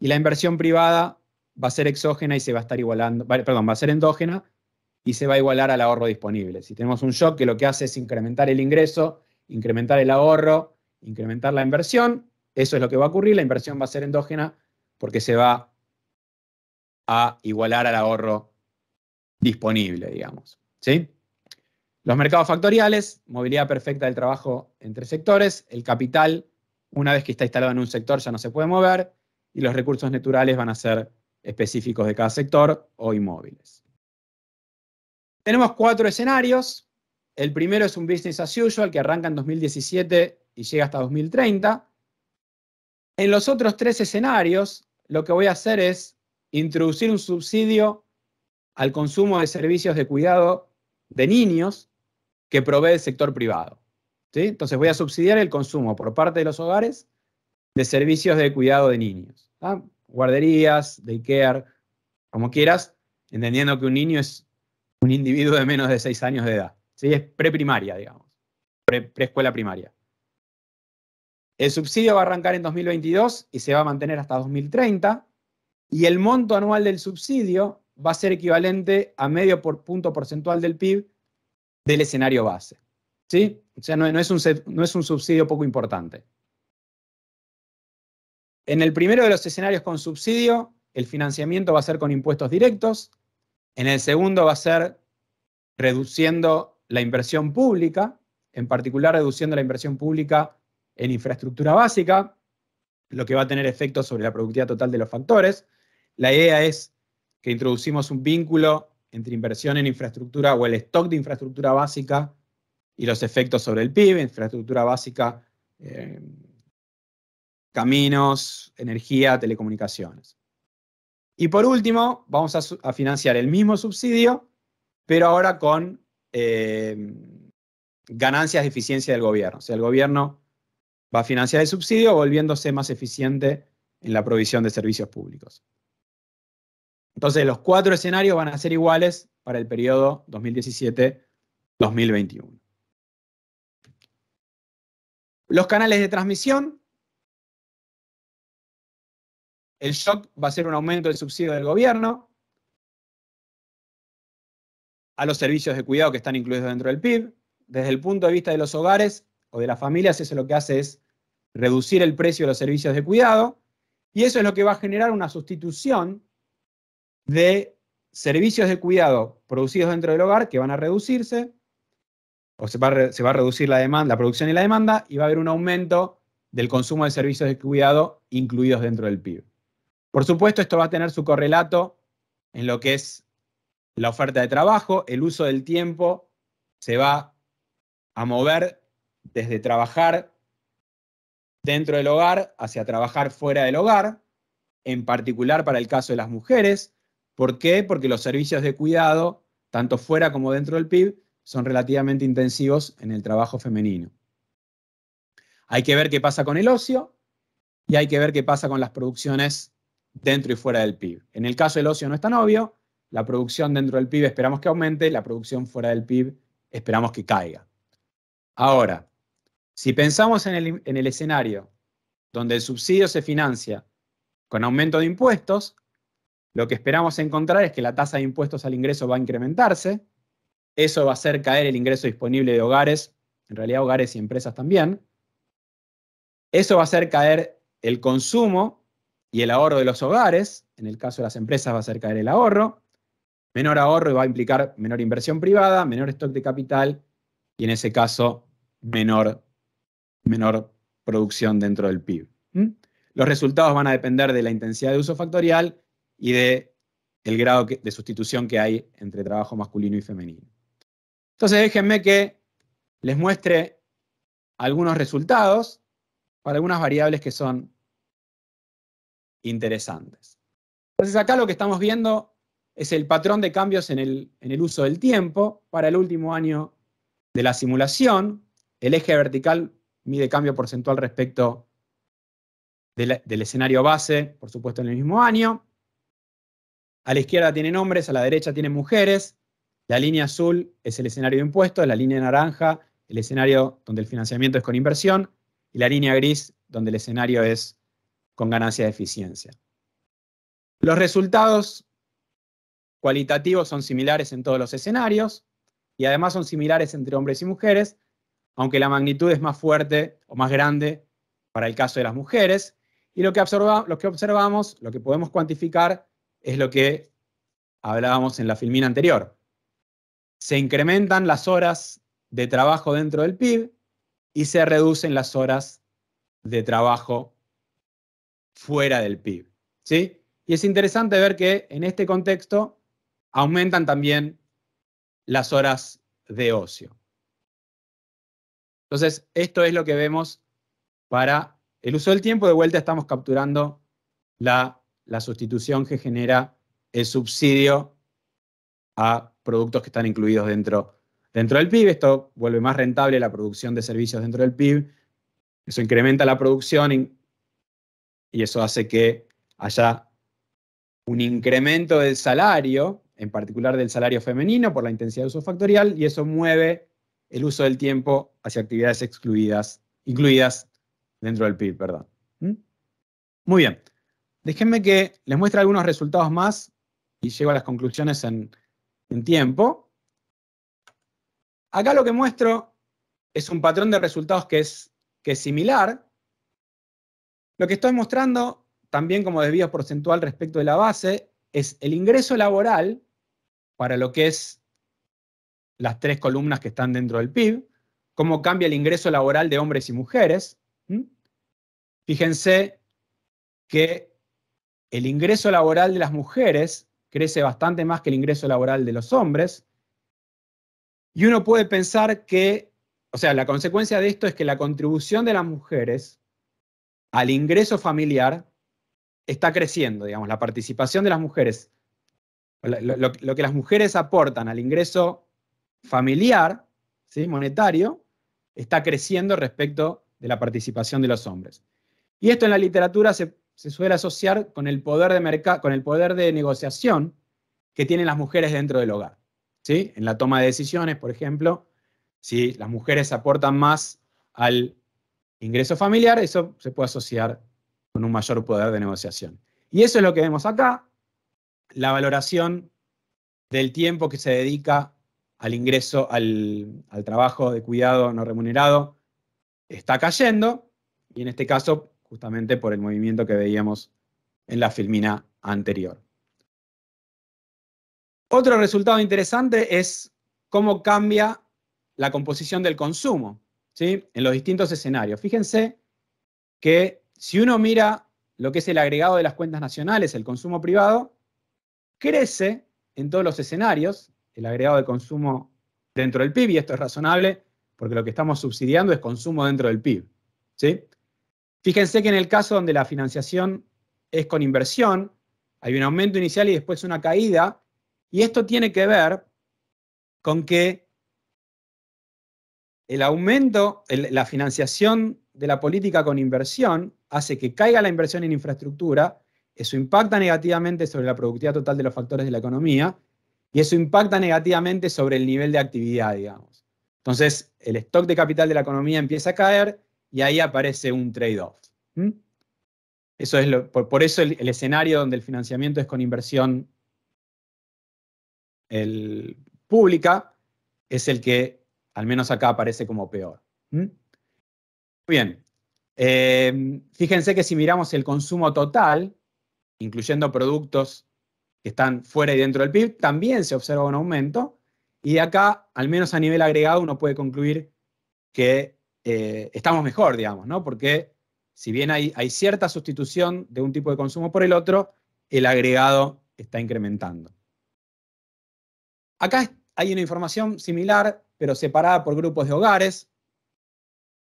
[SPEAKER 2] Y la inversión privada va a ser exógena y se va a estar igualando, perdón, va a ser endógena y se va a igualar al ahorro disponible. Si tenemos un shock que lo que hace es incrementar el ingreso, incrementar el ahorro, incrementar la inversión, eso es lo que va a ocurrir, la inversión va a ser endógena porque se va a igualar al ahorro disponible, digamos. ¿Sí? Los mercados factoriales, movilidad perfecta del trabajo entre sectores, el capital, una vez que está instalado en un sector ya no se puede mover, y los recursos naturales van a ser específicos de cada sector o inmóviles. Tenemos cuatro escenarios. El primero es un business as usual que arranca en 2017 y llega hasta 2030. En los otros tres escenarios, lo que voy a hacer es introducir un subsidio al consumo de servicios de cuidado de niños que provee el sector privado. Entonces voy a subsidiar el consumo por parte de los hogares de servicios de cuidado de niños. Ah, guarderías, daycare, como quieras, entendiendo que un niño es un individuo de menos de 6 años de edad. ¿sí? Es preprimaria, digamos, preescuela primaria. El subsidio va a arrancar en 2022 y se va a mantener hasta 2030. Y el monto anual del subsidio va a ser equivalente a medio por punto porcentual del PIB del escenario base. ¿Sí? O sea, no es un subsidio poco importante. En el primero de los escenarios con subsidio, el financiamiento va a ser con impuestos directos. En el segundo va a ser reduciendo la inversión pública, en particular reduciendo la inversión pública en infraestructura básica, lo que va a tener efectos sobre la productividad total de los factores. La idea es que introducimos un vínculo entre inversión en infraestructura o el stock de infraestructura básica y los efectos sobre el PIB, infraestructura básica eh, caminos, energía, telecomunicaciones. Y por último, vamos a, financiar el mismo subsidio, pero ahora con eh, ganancias de eficiencia del gobierno. O sea, el gobierno va a financiar el subsidio volviéndose más eficiente en la provisión de servicios públicos. Entonces, los cuatro escenarios van a ser iguales para el periodo 2017-2021. Los canales de transmisión el shock va a ser un aumento del subsidio del gobierno a los servicios de cuidado que están incluidos dentro del PIB. Desde el punto de vista de los hogares o de las familias, eso lo que hace es reducir el precio de los servicios de cuidado y eso es lo que va a generar una sustitución de servicios de cuidado producidos dentro del hogar que van a reducirse o se va, a, se va a reducir la demanda, la producción y la demanda y va a haber un aumento del consumo de servicios de cuidado incluidos dentro del PIB. Por supuesto, esto va a tener su correlato en lo que es la oferta de trabajo, el uso del tiempo se va a mover desde trabajar dentro del hogar hacia trabajar fuera del hogar, en particular para el caso de las mujeres. ¿Por qué? Porque los servicios de cuidado, tanto fuera como dentro del PIB, son relativamente intensivos en el trabajo femenino. Hay que ver qué pasa con el ocio y hay que ver qué pasa con las producciones dentro y fuera del PIB. En el caso del ocio no es tan obvio, la producción dentro del PIB esperamos que aumente, la producción fuera del PIB esperamos que caiga. Ahora, si pensamos en el, en el escenario donde el subsidio se financia con aumento de impuestos, lo que esperamos encontrar es que la tasa de impuestos al ingreso va a incrementarse, eso va a hacer caer el ingreso disponible de hogares, en realidad hogares y empresas también, eso va a hacer caer el consumo y el ahorro de los hogares, en el caso de las empresas va a ser caer el ahorro, menor ahorro va a implicar menor inversión privada, menor stock de capital y en ese caso menor, menor producción dentro del PIB. ¿Mm? Los resultados van a depender de la intensidad de uso factorial y de el grado de sustitución que hay entre trabajo masculino y femenino. Entonces déjenme que les muestre algunos resultados para algunas variables que son interesantes. Entonces acá lo que estamos viendo es el patrón de cambios en el, en el uso del tiempo para el último año de la simulación. El eje vertical mide cambio porcentual respecto del, del, escenario base, por supuesto en el mismo año. A la izquierda tienen hombres, a la derecha tienen mujeres. La línea azul es el escenario de impuestos, la línea naranja el escenario donde el financiamiento es con inversión y la línea gris donde el escenario es con ganancia de eficiencia. Los resultados cualitativos son similares en todos los escenarios y además son similares entre hombres y mujeres, aunque la magnitud es más fuerte o más grande para el caso de las mujeres. Y lo que, observamos, lo que podemos cuantificar, es lo que hablábamos en la filmina anterior. Se incrementan las horas de trabajo dentro del PIB y se reducen las horas de trabajo fuera del PIB. ¿sí? Y es interesante ver que en este contexto aumentan también las horas de ocio. Entonces, esto es lo que vemos para el uso del tiempo. De vuelta estamos capturando la, la sustitución que genera el subsidio a productos que están incluidos dentro, dentro del PIB. Esto vuelve más rentable la producción de servicios dentro del PIB. Eso incrementa la producción, y eso hace que haya un incremento del salario, en particular del salario femenino por la intensidad de uso factorial, y eso mueve el uso del tiempo hacia actividades excluidas, incluidas dentro del PIB, ¿Mm? Muy bien, déjenme que les muestre algunos resultados más y llego a las conclusiones en, tiempo. Acá lo que muestro es un patrón de resultados que es, que es similar, lo que estoy mostrando, también como desvío porcentual respecto de la base, es el ingreso laboral para lo que es las tres columnas que están dentro del PIB, cómo cambia el ingreso laboral de hombres y mujeres. Fíjense que el ingreso laboral de las mujeres crece bastante más que el ingreso laboral de los hombres. Y uno puede pensar que, o sea, la consecuencia de esto es que la contribución de las mujeres al ingreso familiar está creciendo, digamos, la participación de las mujeres, lo, que las mujeres aportan al ingreso familiar, ¿sí? monetario, está creciendo respecto de la participación de los hombres. Y esto en la literatura se, suele asociar con el, poder de con el poder de negociación que tienen las mujeres dentro del hogar. ¿sí? En la toma de decisiones, por ejemplo, si las mujeres aportan más al ingreso familiar, eso se puede asociar con un mayor poder de negociación. Y eso es lo que vemos acá, la valoración del tiempo que se dedica al ingreso, al, trabajo de cuidado no remunerado, está cayendo, y en este caso justamente por el movimiento que veíamos en la filmina anterior. Otro resultado interesante es cómo cambia la composición del consumo en los distintos escenarios. Fíjense que si uno mira lo que es el agregado de las cuentas nacionales, el consumo privado, crece en todos los escenarios, el agregado de consumo dentro del PIB, y esto es razonable porque lo que estamos subsidiando es consumo dentro del PIB. Fíjense que en el caso donde la financiación es con inversión, hay un aumento inicial y después una caída, y esto tiene que ver con que el aumento, la financiación de la política con inversión hace que caiga la inversión en infraestructura, eso impacta negativamente sobre la productividad total de los factores de la economía y eso impacta negativamente sobre el nivel de actividad, digamos. Entonces, el stock de capital de la economía empieza a caer y ahí aparece un trade-off. Eso es por, eso el, escenario donde el financiamiento es con inversión pública es el que al menos acá aparece como peor. ¿Mm? Bien, eh, fíjense que si miramos el consumo total, incluyendo productos que están fuera y dentro del PIB, también se observa un aumento. Y acá, al menos a nivel agregado, uno puede concluir que eh, estamos mejor, digamos, ¿no? Porque si bien hay, hay, cierta sustitución de un tipo de consumo por el otro, el agregado está incrementando. Acá hay una información similar pero separada por grupos de hogares.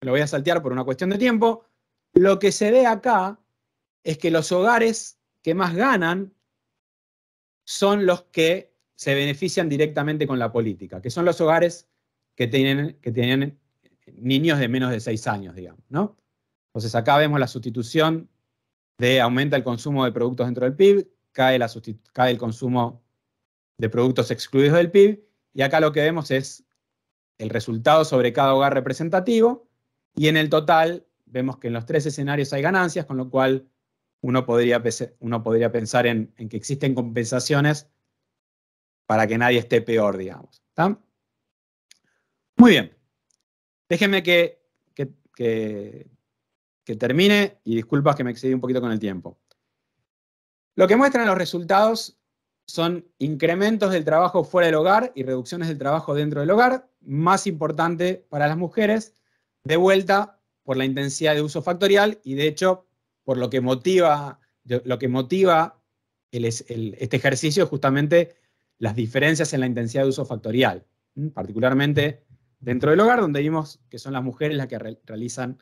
[SPEAKER 2] Lo voy a saltear por una cuestión de tiempo. Lo que se ve acá es que los hogares que más ganan son los que se benefician directamente con la política, que son los hogares que tienen, que tienen niños de menos de 6 años, digamos, ¿no? Entonces acá vemos la sustitución de aumenta el consumo de productos dentro del PIB, cae, cae el consumo de productos excluidos del PIB, y acá lo que vemos es el resultado sobre cada hogar representativo y en el total vemos que en los tres escenarios hay ganancias, con lo cual uno podría, uno podría pensar en, que existen compensaciones para que nadie esté peor, digamos. Muy bien. Déjenme que, que termine y disculpas que me excedí un poquito con el tiempo. Lo que muestran los resultados son incrementos del trabajo fuera del hogar y reducciones del trabajo dentro del hogar, más importante para las mujeres, de vuelta por la intensidad de uso factorial y de hecho por lo que motiva, lo que motiva este ejercicio es justamente las diferencias en la intensidad de uso factorial, particularmente dentro del hogar, donde vimos que son las mujeres las que realizan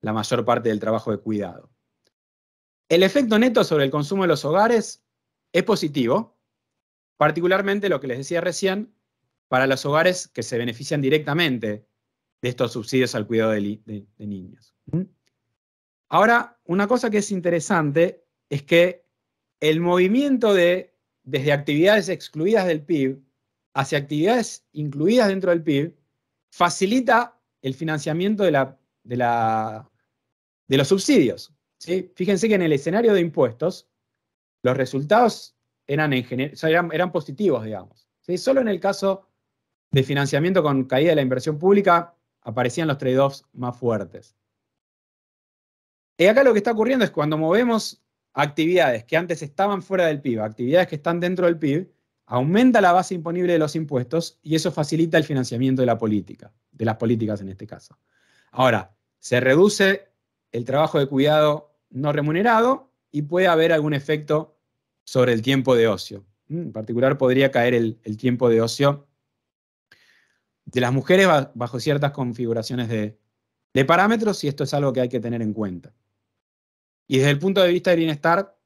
[SPEAKER 2] la mayor parte del trabajo de cuidado. El efecto neto sobre el consumo de los hogares es positivo, Particularmente lo que les decía recién, para los hogares que se benefician directamente de estos subsidios al cuidado de, niños. Ahora, una cosa que es interesante es que el movimiento de, desde actividades excluidas del PIB hacia actividades incluidas dentro del PIB facilita el financiamiento de, la, de, la, de los subsidios. ¿sí? Fíjense que en el escenario de impuestos, los resultados eran, positivos, digamos. ¿sí? Solo en el caso de financiamiento con caída de la inversión pública aparecían los trade-offs más fuertes. Y acá lo que está ocurriendo es cuando movemos actividades que antes estaban fuera del PIB, actividades que están dentro del PIB, aumenta la base imponible de los impuestos y eso facilita el financiamiento de la política, de las políticas en este caso. Ahora, se reduce el trabajo de cuidado no remunerado y puede haber algún efecto sobre el tiempo de ocio. Mm, en particular podría caer el, tiempo de ocio de las mujeres bajo ciertas configuraciones de, parámetros y esto es algo que hay que tener en cuenta. Y desde el punto de vista del bienestar,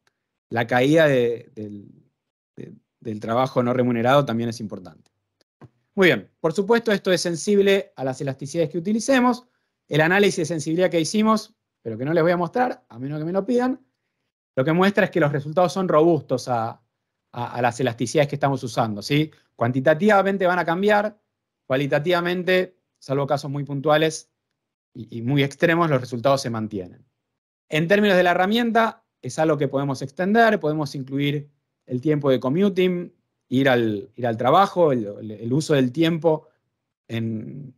[SPEAKER 2] la caída del, del trabajo no remunerado también es importante. Muy bien, por supuesto esto es sensible a las elasticidades que utilicemos. El análisis de sensibilidad que hicimos, pero que no les voy a mostrar, a menos que me lo pidan, lo que muestra es que los resultados son robustos a, las elasticidades que estamos usando. ¿sí? Cuantitativamente van a cambiar, cualitativamente, salvo casos muy puntuales y, muy extremos, los resultados se mantienen. En términos de la herramienta, es algo que podemos extender, podemos incluir el tiempo de commuting, ir al, trabajo, el, uso del tiempo en,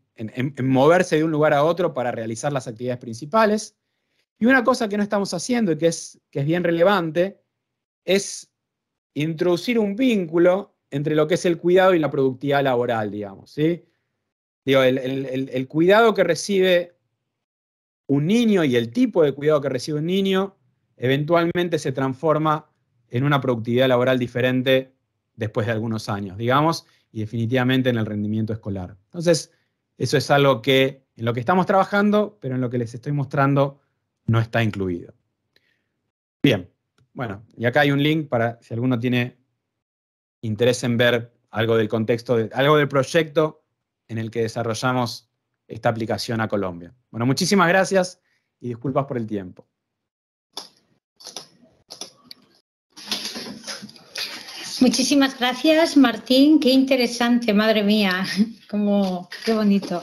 [SPEAKER 2] moverse de un lugar a otro para realizar las actividades principales. Y una cosa que no estamos haciendo y que es, que es bien relevante es introducir un vínculo entre lo que es el cuidado y la productividad laboral, digamos. ¿sí? el, cuidado que recibe un niño y el tipo de cuidado que recibe un niño eventualmente se transforma en una productividad laboral diferente después de algunos años, digamos, y definitivamente en el rendimiento escolar. Entonces, eso es algo que en lo que estamos trabajando, pero en lo que les estoy mostrando no está incluido. Bien, bueno, y acá hay un link para si alguno tiene interés en ver algo del contexto, algo del proyecto en el que desarrollamos esta aplicación a Colombia. Bueno, muchísimas gracias y disculpas por el tiempo.
[SPEAKER 1] Muchísimas gracias, Martín. Qué interesante, madre mía. [laughs] Como, qué bonito.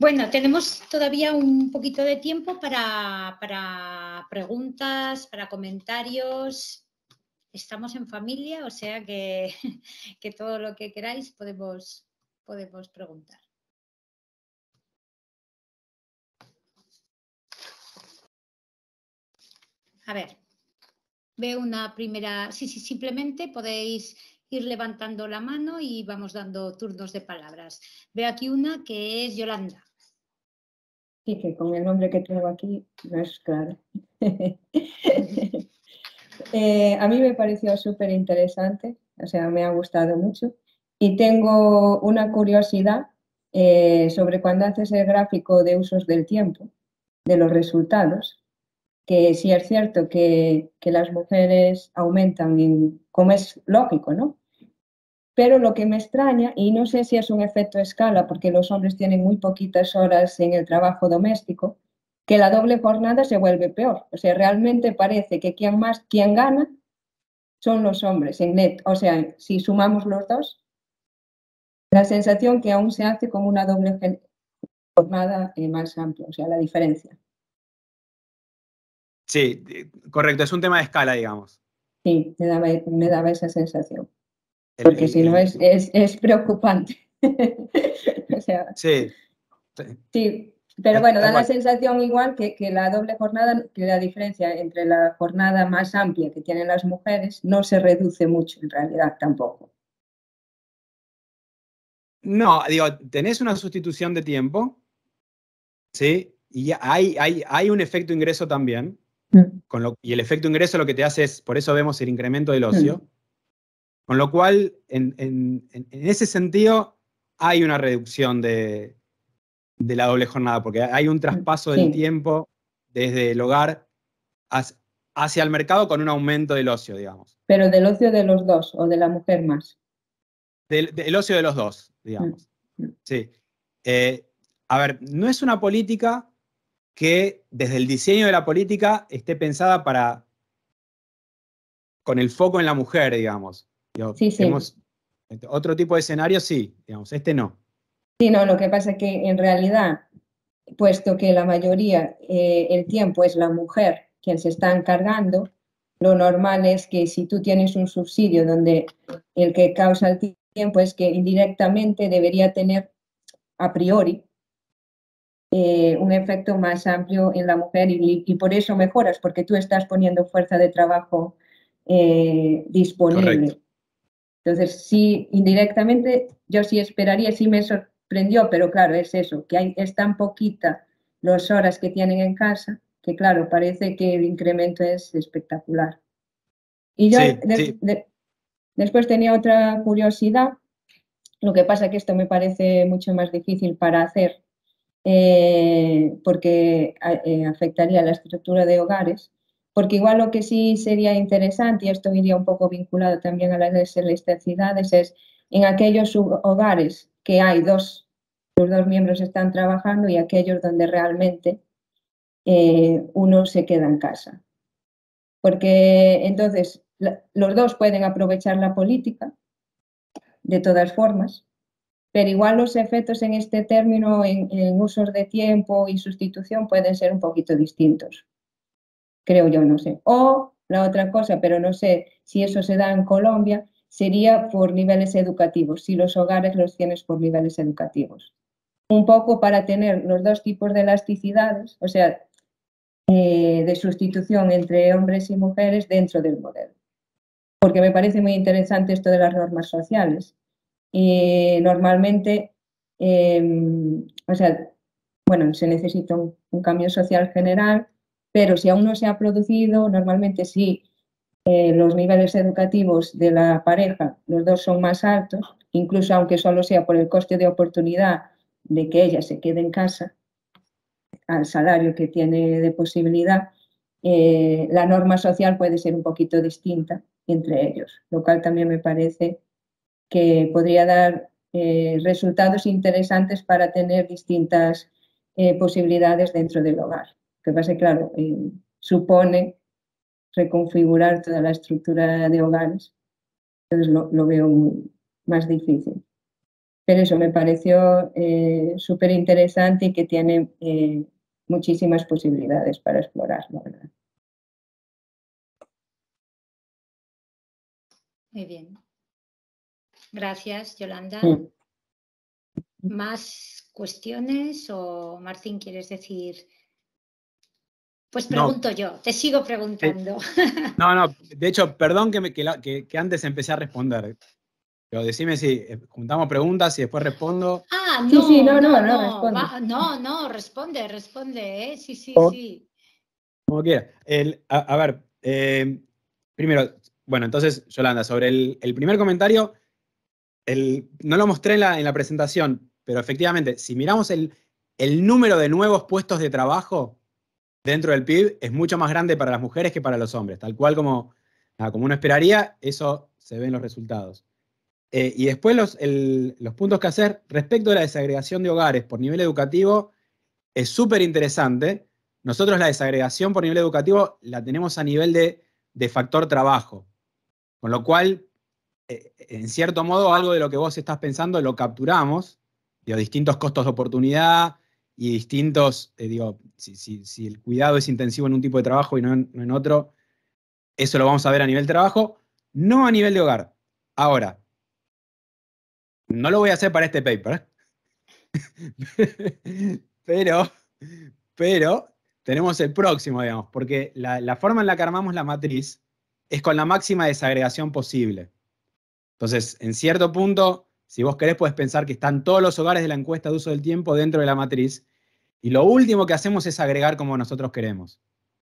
[SPEAKER 1] Bueno, tenemos todavía un poquito de tiempo para, preguntas, para comentarios. Estamos en familia, o sea que, [laughs] todo lo que queráis podemos preguntar. A ver, veo una primera. Sí, sí, simplemente podéis ir levantando la mano y vamos dando turnos de palabras. Veo aquí una que es Yolanda.
[SPEAKER 3] Sí, que con el nombre que tengo aquí no es claro. [laughs] Eh, a mí me pareció súper interesante, o sea, me ha gustado mucho. Y tengo una curiosidad eh, sobre cuando haces el gráfico de usos del tiempo, de los resultados, que si es cierto que, que las mujeres aumentan, como es lógico, ¿no? Pero lo que me extraña, y no sé si es un efecto escala, porque los hombres tienen muy poquitas horas en el trabajo doméstico, que la doble jornada se vuelve peor. O sea, realmente parece que quien más, quien gana, son los hombres en net. O sea, si sumamos los dos, la sensación que aún se hace como una doble jornada eh, más amplia, o sea, la diferencia.
[SPEAKER 2] Sí, correcto, es un tema de escala, digamos.
[SPEAKER 3] Sí, me daba, me daba esa sensación.
[SPEAKER 2] Porque si no es,
[SPEAKER 3] es, preocupante. [laughs] sí. Sí, pero bueno, da la sensación igual que, que, la doble jornada, que la diferencia entre la jornada más amplia que tienen las mujeres no se reduce mucho en realidad tampoco.
[SPEAKER 2] No, digo, tenés una sustitución de tiempo, ¿sí? Y hay, hay, hay un efecto ingreso también. Mm. Con lo, y el efecto ingreso lo que te hace es, por eso vemos el incremento del ocio. Mm. Con lo cual, en, ese sentido, hay una reducción de, la doble jornada, porque hay un traspaso del tiempo desde el hogar hacia, el mercado con un aumento del ocio, digamos.
[SPEAKER 3] Pero del ocio de los dos o de la mujer más.
[SPEAKER 2] Del, ocio de los dos, digamos. Mm, mm. Sí. Eh, a ver, no es una política que desde el diseño de la política esté pensada para con el foco en la mujer, digamos. Este, otro tipo de escenario sí, digamos, este no.
[SPEAKER 3] Sí, no, lo que pasa es que en realidad, puesto que la mayoría, eh, el tiempo es la mujer quien se está encargando, lo normal es que si tú tienes un subsidio donde el que causa el tiempo es que indirectamente debería tener a priori eh, un efecto más amplio en la mujer y, por eso mejoras, porque tú estás poniendo fuerza de trabajo eh, disponible. Entonces, sí, indirectamente, yo sí esperaría, sí me sorprendió, pero claro, es eso, que hay, es tan poquita las horas que tienen en casa, que claro, parece que el incremento es espectacular. Y yo después tenía otra curiosidad, lo que pasa que esto me parece mucho más difícil para hacer, eh, porque eh, afectaría la estructura de hogares, porque igual lo que sí sería interesante, y esto iría un poco vinculado también a las deselasticidades es en aquellos hogares que hay dos, los dos miembros están trabajando y aquellos donde realmente eh, uno se queda en casa. Porque entonces los dos pueden aprovechar la política, de todas formas, pero igual los efectos en este término, en usos de tiempo y sustitución, pueden ser un poquito distintos creo yo, no sé. O la otra cosa, pero no sé si eso se da en Colombia, sería por niveles educativos, si los hogares los tienes por niveles educativos. Un poco para tener los dos tipos de elasticidades, o sea, eh, de sustitución entre hombres y mujeres dentro del modelo. Porque me parece muy interesante esto de las normas sociales. Y normalmente, em, o sea, bueno, se necesita un cambio social general pero si aún no se ha producido, normalmente si eh, los niveles educativos de la pareja, los dos son más altos, incluso aunque solo sea por el coste de oportunidad de que ella se quede en casa, al salario que tiene de posibilidad, eh, la norma social puede ser un poquito distinta entre ellos, lo cual también me parece que podría dar eh, resultados interesantes para tener distintas posibilidades dentro del hogar que pasa claro, eh, supone reconfigurar toda la estructura de hogares, entonces lo, veo más difícil. Pero eso me pareció eh, súper interesante
[SPEAKER 1] y que tiene eh, muchísimas posibilidades para explorar, la verdad. Muy bien. Gracias, Yolanda. ¿Más cuestiones o Martín, quieres decir pues pregunto yo, te sigo preguntando. [laughs]
[SPEAKER 2] no, no, de hecho, perdón que, que, antes empecé a responder. Pero decime si eh, juntamos preguntas y después respondo.
[SPEAKER 1] Ah, no, sí, sí, no, no, no, no, responde. no, no, responde, responde, ¿eh? Sí, sí, sí.
[SPEAKER 2] Como quiera. a, ver, eh, primero, bueno, entonces, Yolanda, sobre el, primer comentario, no lo mostré en la, en la, presentación, pero efectivamente, si miramos el, el número de nuevos puestos de trabajo dentro del PIB es mucho más grande para las mujeres que para los hombres, tal cual como, como uno esperaría, eso se ve en los resultados. Eh, y después los, puntos que hacer respecto a la desagregación de hogares por nivel educativo es súper interesante. Nosotros la desagregación por nivel educativo la tenemos a nivel de, factor trabajo, con lo cual, eh, en cierto modo, algo de lo que vos estás pensando lo capturamos, de distintos costos de oportunidad, y distintos, eh, digo, si, el cuidado es intensivo en un tipo de trabajo y no en, otro, eso lo vamos a ver a nivel trabajo, no a nivel de hogar. Ahora, no lo voy a hacer para este paper, ¿eh? [laughs] pero, pero tenemos el próximo, digamos, porque la, la forma en la que armamos la matriz es con la máxima desagregación posible. Entonces, en cierto punto, si vos querés, puedes pensar que están todos los hogares de la encuesta de uso del tiempo dentro de la matriz y lo último que hacemos es agregar como nosotros queremos.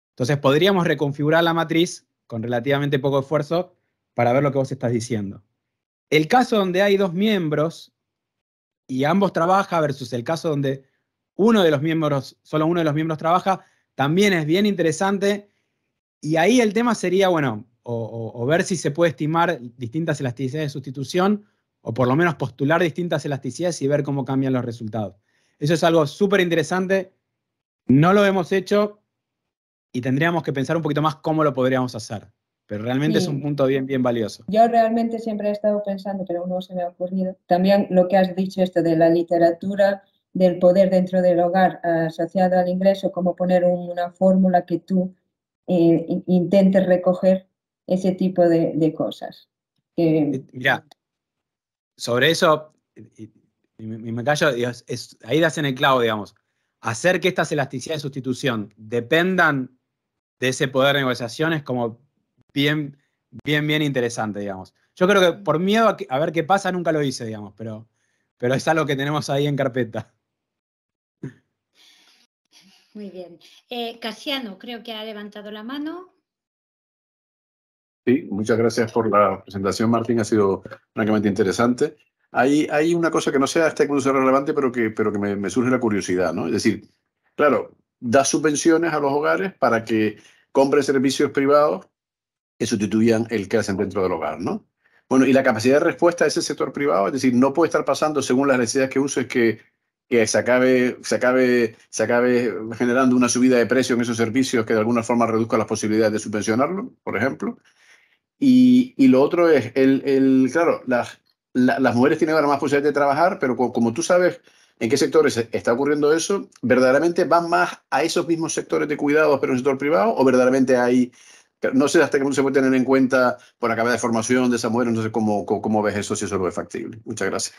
[SPEAKER 2] Entonces podríamos reconfigurar la matriz con relativamente poco esfuerzo para ver lo que vos estás diciendo. El caso donde hay dos miembros y ambos trabajan versus el caso donde uno de los miembros, solo uno de los miembros trabaja, también es bien interesante. Y ahí el tema sería, bueno, o ver si se puede estimar distintas elasticidades de sustitución o por lo menos postular distintas elasticidades y ver cómo cambian los resultados. Eso es algo súper interesante, no lo hemos hecho y tendríamos que pensar un poquito más cómo lo podríamos hacer, pero realmente es un punto bien, bien valioso.
[SPEAKER 3] Yo realmente siempre he estado pensando, pero no se me ha ocurrido, también lo que has dicho esto de la literatura, del poder dentro del hogar asociado al ingreso, cómo poner una fórmula que tú eh, intentes recoger ese tipo de, cosas. Mira,
[SPEAKER 2] sobre eso, y, me, callo, ahí das en el clavo, digamos, hacer que estas elasticidades de sustitución dependan de ese poder de negociación es como bien, bien, bien interesante, digamos. Yo creo que por miedo a, ver qué pasa nunca lo hice, digamos, pero, pero es algo que tenemos ahí en carpeta.
[SPEAKER 1] Muy bien. Eh, Casiano creo que ha levantado la mano.
[SPEAKER 2] Sí, muchas gracias por la presentación, Martín. Ha sido francamente interesante. Hay, hay una cosa que no sea hasta que relevante, pero que, pero que me, surge la curiosidad, ¿no? Es decir, claro, da subvenciones a los hogares para que compren servicios privados que sustituyan el que hacen dentro del hogar, ¿no? Bueno, y la capacidad de respuesta de ese sector privado, es decir, no puede estar pasando según las necesidades que uso, es que, que se, acabe, se, acabe, se acabe generando una subida de precio en esos servicios que de alguna forma reduzca las posibilidades de subvencionarlo, por ejemplo y, lo otro es, el, claro, las, las mujeres tienen ahora más posibilidades de trabajar, pero como, tú sabes en qué sectores está ocurriendo eso, ¿verdaderamente van más a esos mismos sectores de cuidados, pero en el sector privado? ¿O verdaderamente hay no sé hasta qué punto se puede tener en cuenta por la de formación de esa mujer, no sé cómo, ves eso, si eso es factible. Muchas gracias.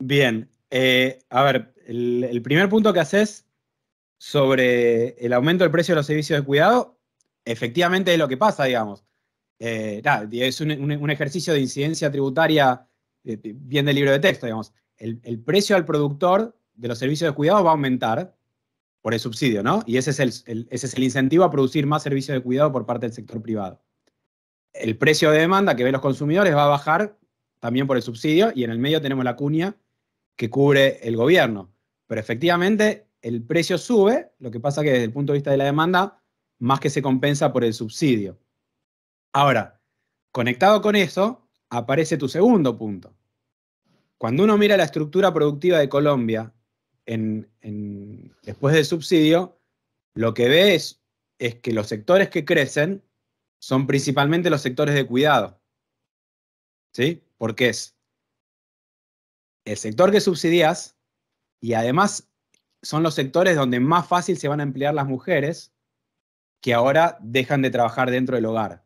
[SPEAKER 2] Bien, eh, a ver, el, primer punto que haces sobre el aumento del precio de los servicios de cuidado efectivamente es lo que pasa, digamos. Eh, es un, ejercicio de incidencia tributaria eh, eh, bien del libro de texto, digamos. El, precio al productor de los servicios de cuidado va a aumentar por el subsidio, ¿no? Y ese es el, ese es el incentivo a producir más servicios de cuidado por parte del sector privado. El precio de demanda que ven los consumidores va a bajar también por el subsidio y en el medio tenemos la cuña que cubre el gobierno. Pero efectivamente el precio sube, lo que pasa que desde el punto de vista de la demanda más que se compensa por el subsidio. Ahora, conectado con eso, aparece tu segundo punto. Cuando uno mira la estructura productiva de Colombia después del subsidio, lo que ve es, que los sectores que crecen son principalmente los sectores de cuidado. ¿Sí? Porque es el sector que subsidias y además son los sectores donde más fácil se van a emplear las mujeres que ahora dejan de trabajar dentro del hogar.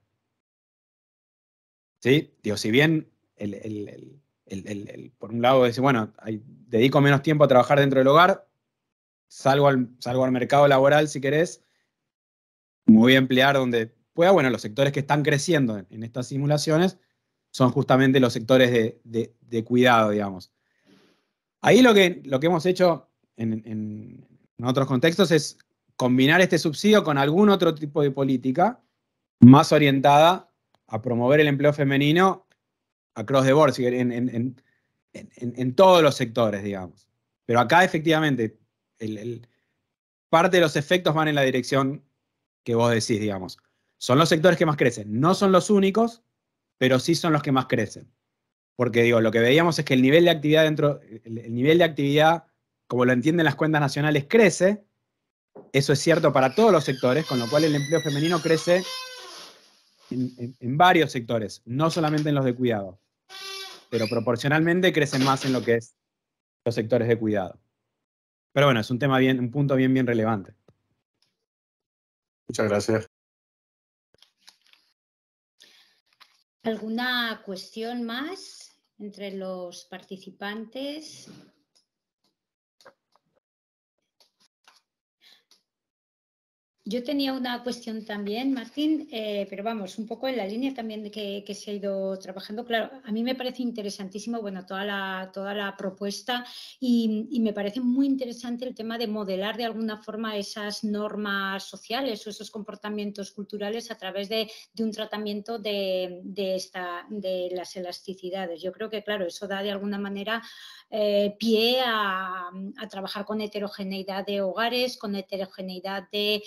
[SPEAKER 2] ¿Sí? Digo, si bien, por un lado, dice bueno, dedico menos tiempo a trabajar dentro del hogar, salgo al, salgo al mercado laboral si querés, Muy voy a emplear donde pueda. Bueno, los sectores que están creciendo en, estas simulaciones son justamente los sectores de, cuidado, digamos. Ahí lo que, lo que hemos hecho en, en, otros contextos es combinar este subsidio con algún otro tipo de política más orientada a promover el empleo femenino across the board, en, todos los sectores, digamos. Pero acá efectivamente, parte de los efectos van en la dirección que vos decís, digamos. Son los sectores que más crecen, no son los únicos, pero sí son los que más crecen. Porque digo, lo que veíamos es que el nivel de actividad dentro, el nivel de actividad, como lo entienden las cuentas nacionales, crece, eso es cierto para todos los sectores, con lo cual el empleo femenino crece en, varios sectores, no solamente en los de cuidado, pero proporcionalmente crece más en lo que es los sectores de cuidado. Pero bueno, es un tema bien, un punto bien, bien relevante. Muchas gracias.
[SPEAKER 1] ¿Alguna cuestión más entre los participantes? Yo tenía una cuestión también, Martín, eh, pero vamos, un poco en la línea también de que, se ha ido trabajando. Claro, a mí me parece interesantísimo, bueno, toda la, toda la propuesta y, me parece muy interesante el tema de modelar de alguna forma esas normas sociales o esos comportamientos culturales a través de, un tratamiento de, esta, de las elasticidades. Yo creo que, claro, eso da de alguna manera eh, pie a trabajar con heterogeneidad de hogares, con heterogeneidad de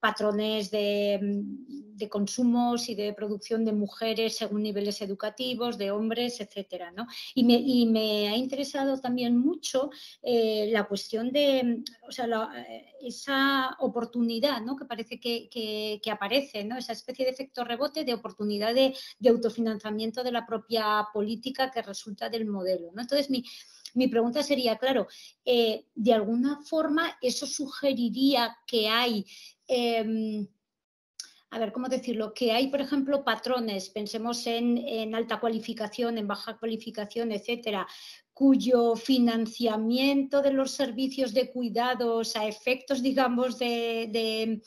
[SPEAKER 1] patrones de, mm, de, consumos y de producción de mujeres según niveles educativos, de hombres, etcétera. ¿no? Y, me, y, me, ha interesado también mucho eh, la cuestión de o sea, eh, esa oportunidad ¿no? que parece que, aparece, ¿no? esa especie de efecto rebote de oportunidad de, de autofinanciamiento de la propia política que resulta del modelo. ¿no? Entonces, mi, mi pregunta sería, claro, eh, de alguna forma eso sugeriría que hay em, a ver, ¿cómo decirlo? Que hay, por ejemplo, patrones, pensemos en, alta cualificación, en baja cualificación, etcétera, cuyo financiamiento de los servicios de cuidados a efectos, digamos, de,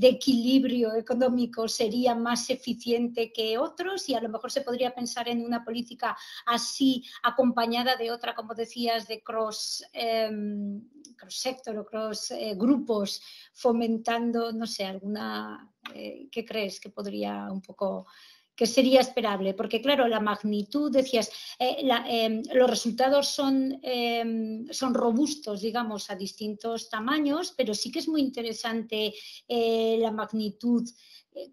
[SPEAKER 1] equilibrio económico sería más eficiente que otros y a lo mejor se podría pensar en una política así acompañada de otra, como decías, de cross. Em, sector o cross eh, grupos fomentando, no sé, alguna, eh, ¿qué crees que podría un poco que sería esperable, porque claro, la magnitud, decías, eh, em, los resultados son, em, son robustos, digamos, a distintos tamaños, pero sí que es muy interesante eh, la magnitud,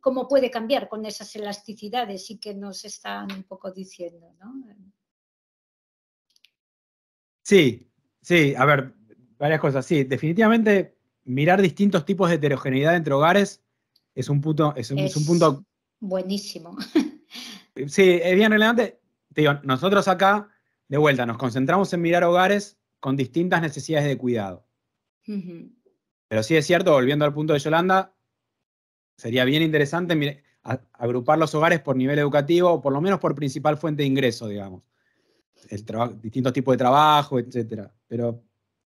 [SPEAKER 1] cómo puede cambiar con esas elasticidades y que nos están un poco diciendo, ¿no?
[SPEAKER 2] Sí, sí, a ver, Varias cosas, sí. Definitivamente, mirar distintos tipos de heterogeneidad entre hogares es un, punto, es un, punto...
[SPEAKER 1] Buenísimo.
[SPEAKER 2] [laughs] Sí, es bien relevante. digo, nosotros acá, de vuelta, nos concentramos en mirar hogares con distintas necesidades de cuidado. Pero sí es cierto, volviendo al punto de Yolanda, sería bien interesante agrupar los hogares por nivel educativo o por lo menos por principal fuente de ingreso, digamos. El distintos tipos de trabajo, etcétera. Pero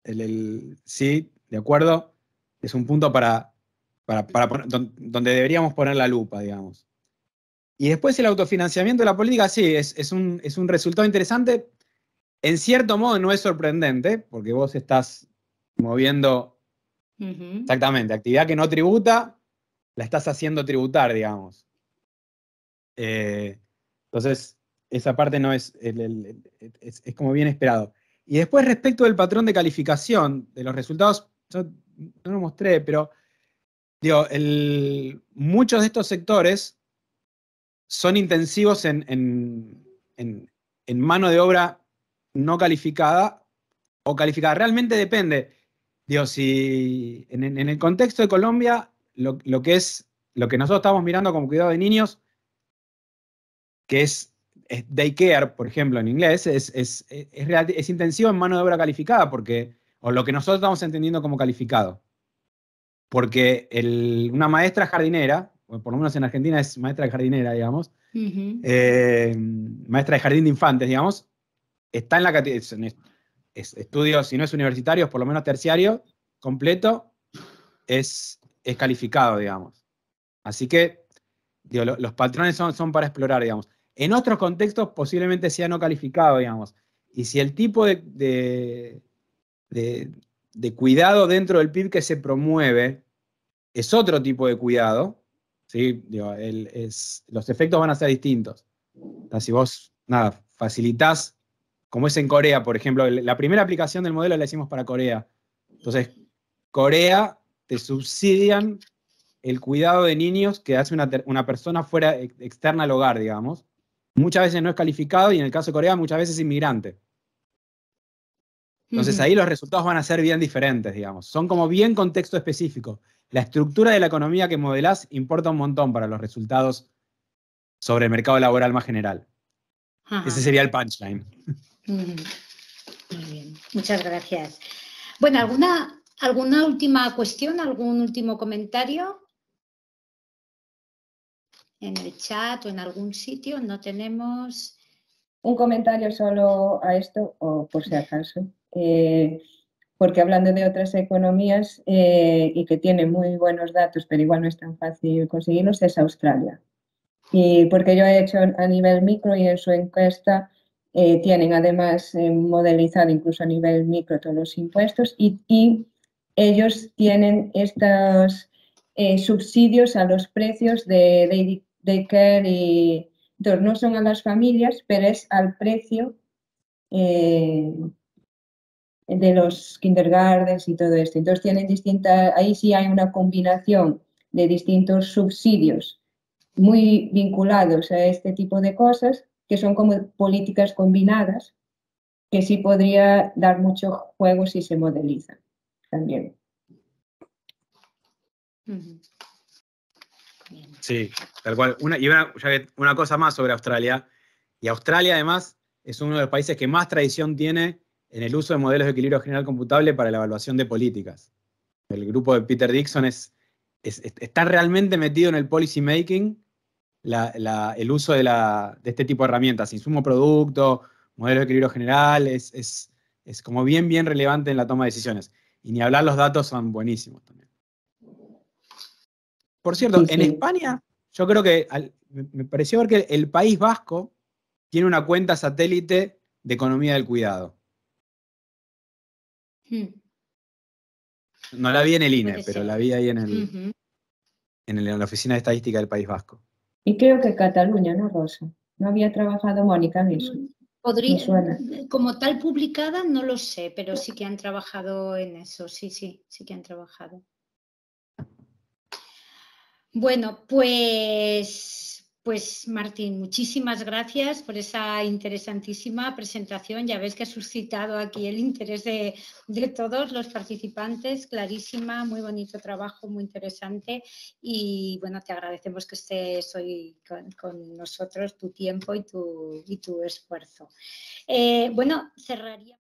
[SPEAKER 2] el, sí, de acuerdo, es un punto para, donde deberíamos poner la lupa, digamos. Y después el autofinanciamiento de la política, sí, es, un, resultado interesante. En cierto modo no es sorprendente, porque vos estás moviendo exactamente actividad que no tributa, la estás haciendo tributar, digamos. Eh, entonces, esa parte no es, es, como bien esperado. Y después respecto del patrón de calificación de los resultados, yo no lo mostré, pero muchos de estos sectores son intensivos en, mano de obra no calificada o calificada. Realmente depende. Digo, si en, el contexto de Colombia, que es lo que nosotros estamos mirando como cuidado de niños, que es daycare, por ejemplo, en inglés, es, es, intensivo en mano de obra calificada, porque, o lo que nosotros estamos entendiendo como calificado. Porque una maestra jardinera, por lo menos en Argentina es maestra de jardinera, digamos, eh, maestra de jardín de infantes, digamos, está en la estudios, si no es universitario, por lo menos terciario, completo, es, calificado, digamos. Así que, los patrones son para explorar, digamos. En otros contextos posiblemente sea no calificado, digamos. Y si el tipo de, cuidado dentro del PIB que se promueve es otro tipo de cuidado, ¿sí? los efectos van a ser distintos. si vos, nada, facilitas, como es en Corea, por ejemplo, la primera aplicación del modelo la hicimos para Corea. Entonces, Corea te subsidian el cuidado de niños que hace una persona fuera externa al hogar, digamos muchas veces no es calificado y en el caso de Corea muchas veces es inmigrante. Entonces ahí los resultados van a ser bien diferentes, digamos. Son como bien contexto específico. La estructura de la economía que modelás importa un montón para los resultados sobre el mercado laboral más general. Ese sería el punchline.
[SPEAKER 1] Muy bien, muchas gracias. Bueno, ¿alguna, ¿alguna última cuestión, algún último comentario? en el chat o en algún sitio. No tenemos...
[SPEAKER 3] Un comentario solo a esto, o por si acaso. Eh, porque hablando de otras economías eh, y que tienen muy buenos datos, pero igual no es tan fácil conseguirlos, es Australia. Y porque yo he hecho a nivel micro y en su encuesta eh, tienen además modelizado incluso a nivel micro todos los impuestos y, ellos tienen estos subsidios a los precios de, de de y eh, entonces no son a las familias, pero es al precio eh, de los kindergartens y todo esto. Entonces tienen distintas, ahí sí hay una combinación de distintos subsidios muy vinculados a este tipo de cosas, que son como políticas combinadas, que sí podría dar mucho juego si se modelizan también.
[SPEAKER 2] Sí, tal cual. Una, y una, cosa más sobre Australia. Y Australia, además, es uno de los países que más tradición tiene en el uso de modelos de equilibrio general computable para la evaluación de políticas. El grupo de Peter Dixon es, está realmente metido en el policy making, el uso de, este tipo de herramientas, insumo producto, modelos de equilibrio general, es, es, es como bien, bien relevante en la toma de decisiones. Y ni hablar, los datos son buenísimos también. Por cierto, en España, yo creo que me pareció ver que el País Vasco tiene una cuenta satélite de economía del cuidado. Hmm. No la vi en el INE, pero la vi ahí en, en, la Oficina de Estadística del País Vasco.
[SPEAKER 3] Y creo que Cataluña, ¿no, Rosa? No había trabajado Mónica en eso. Mm,
[SPEAKER 1] podría, como tal publicada, no lo sé, pero sí que han trabajado en eso, sí, sí, sí que han trabajado. Bueno, pues, pues Martín, muchísimas gracias por esa interesantísima presentación. Ya ves que ha suscitado aquí el interés de, todos los participantes, clarísima, muy bonito trabajo, muy interesante. Y bueno, te agradecemos que estés hoy con, nosotros, tu tiempo y tu, tu esfuerzo. Eh, bueno, cerraría.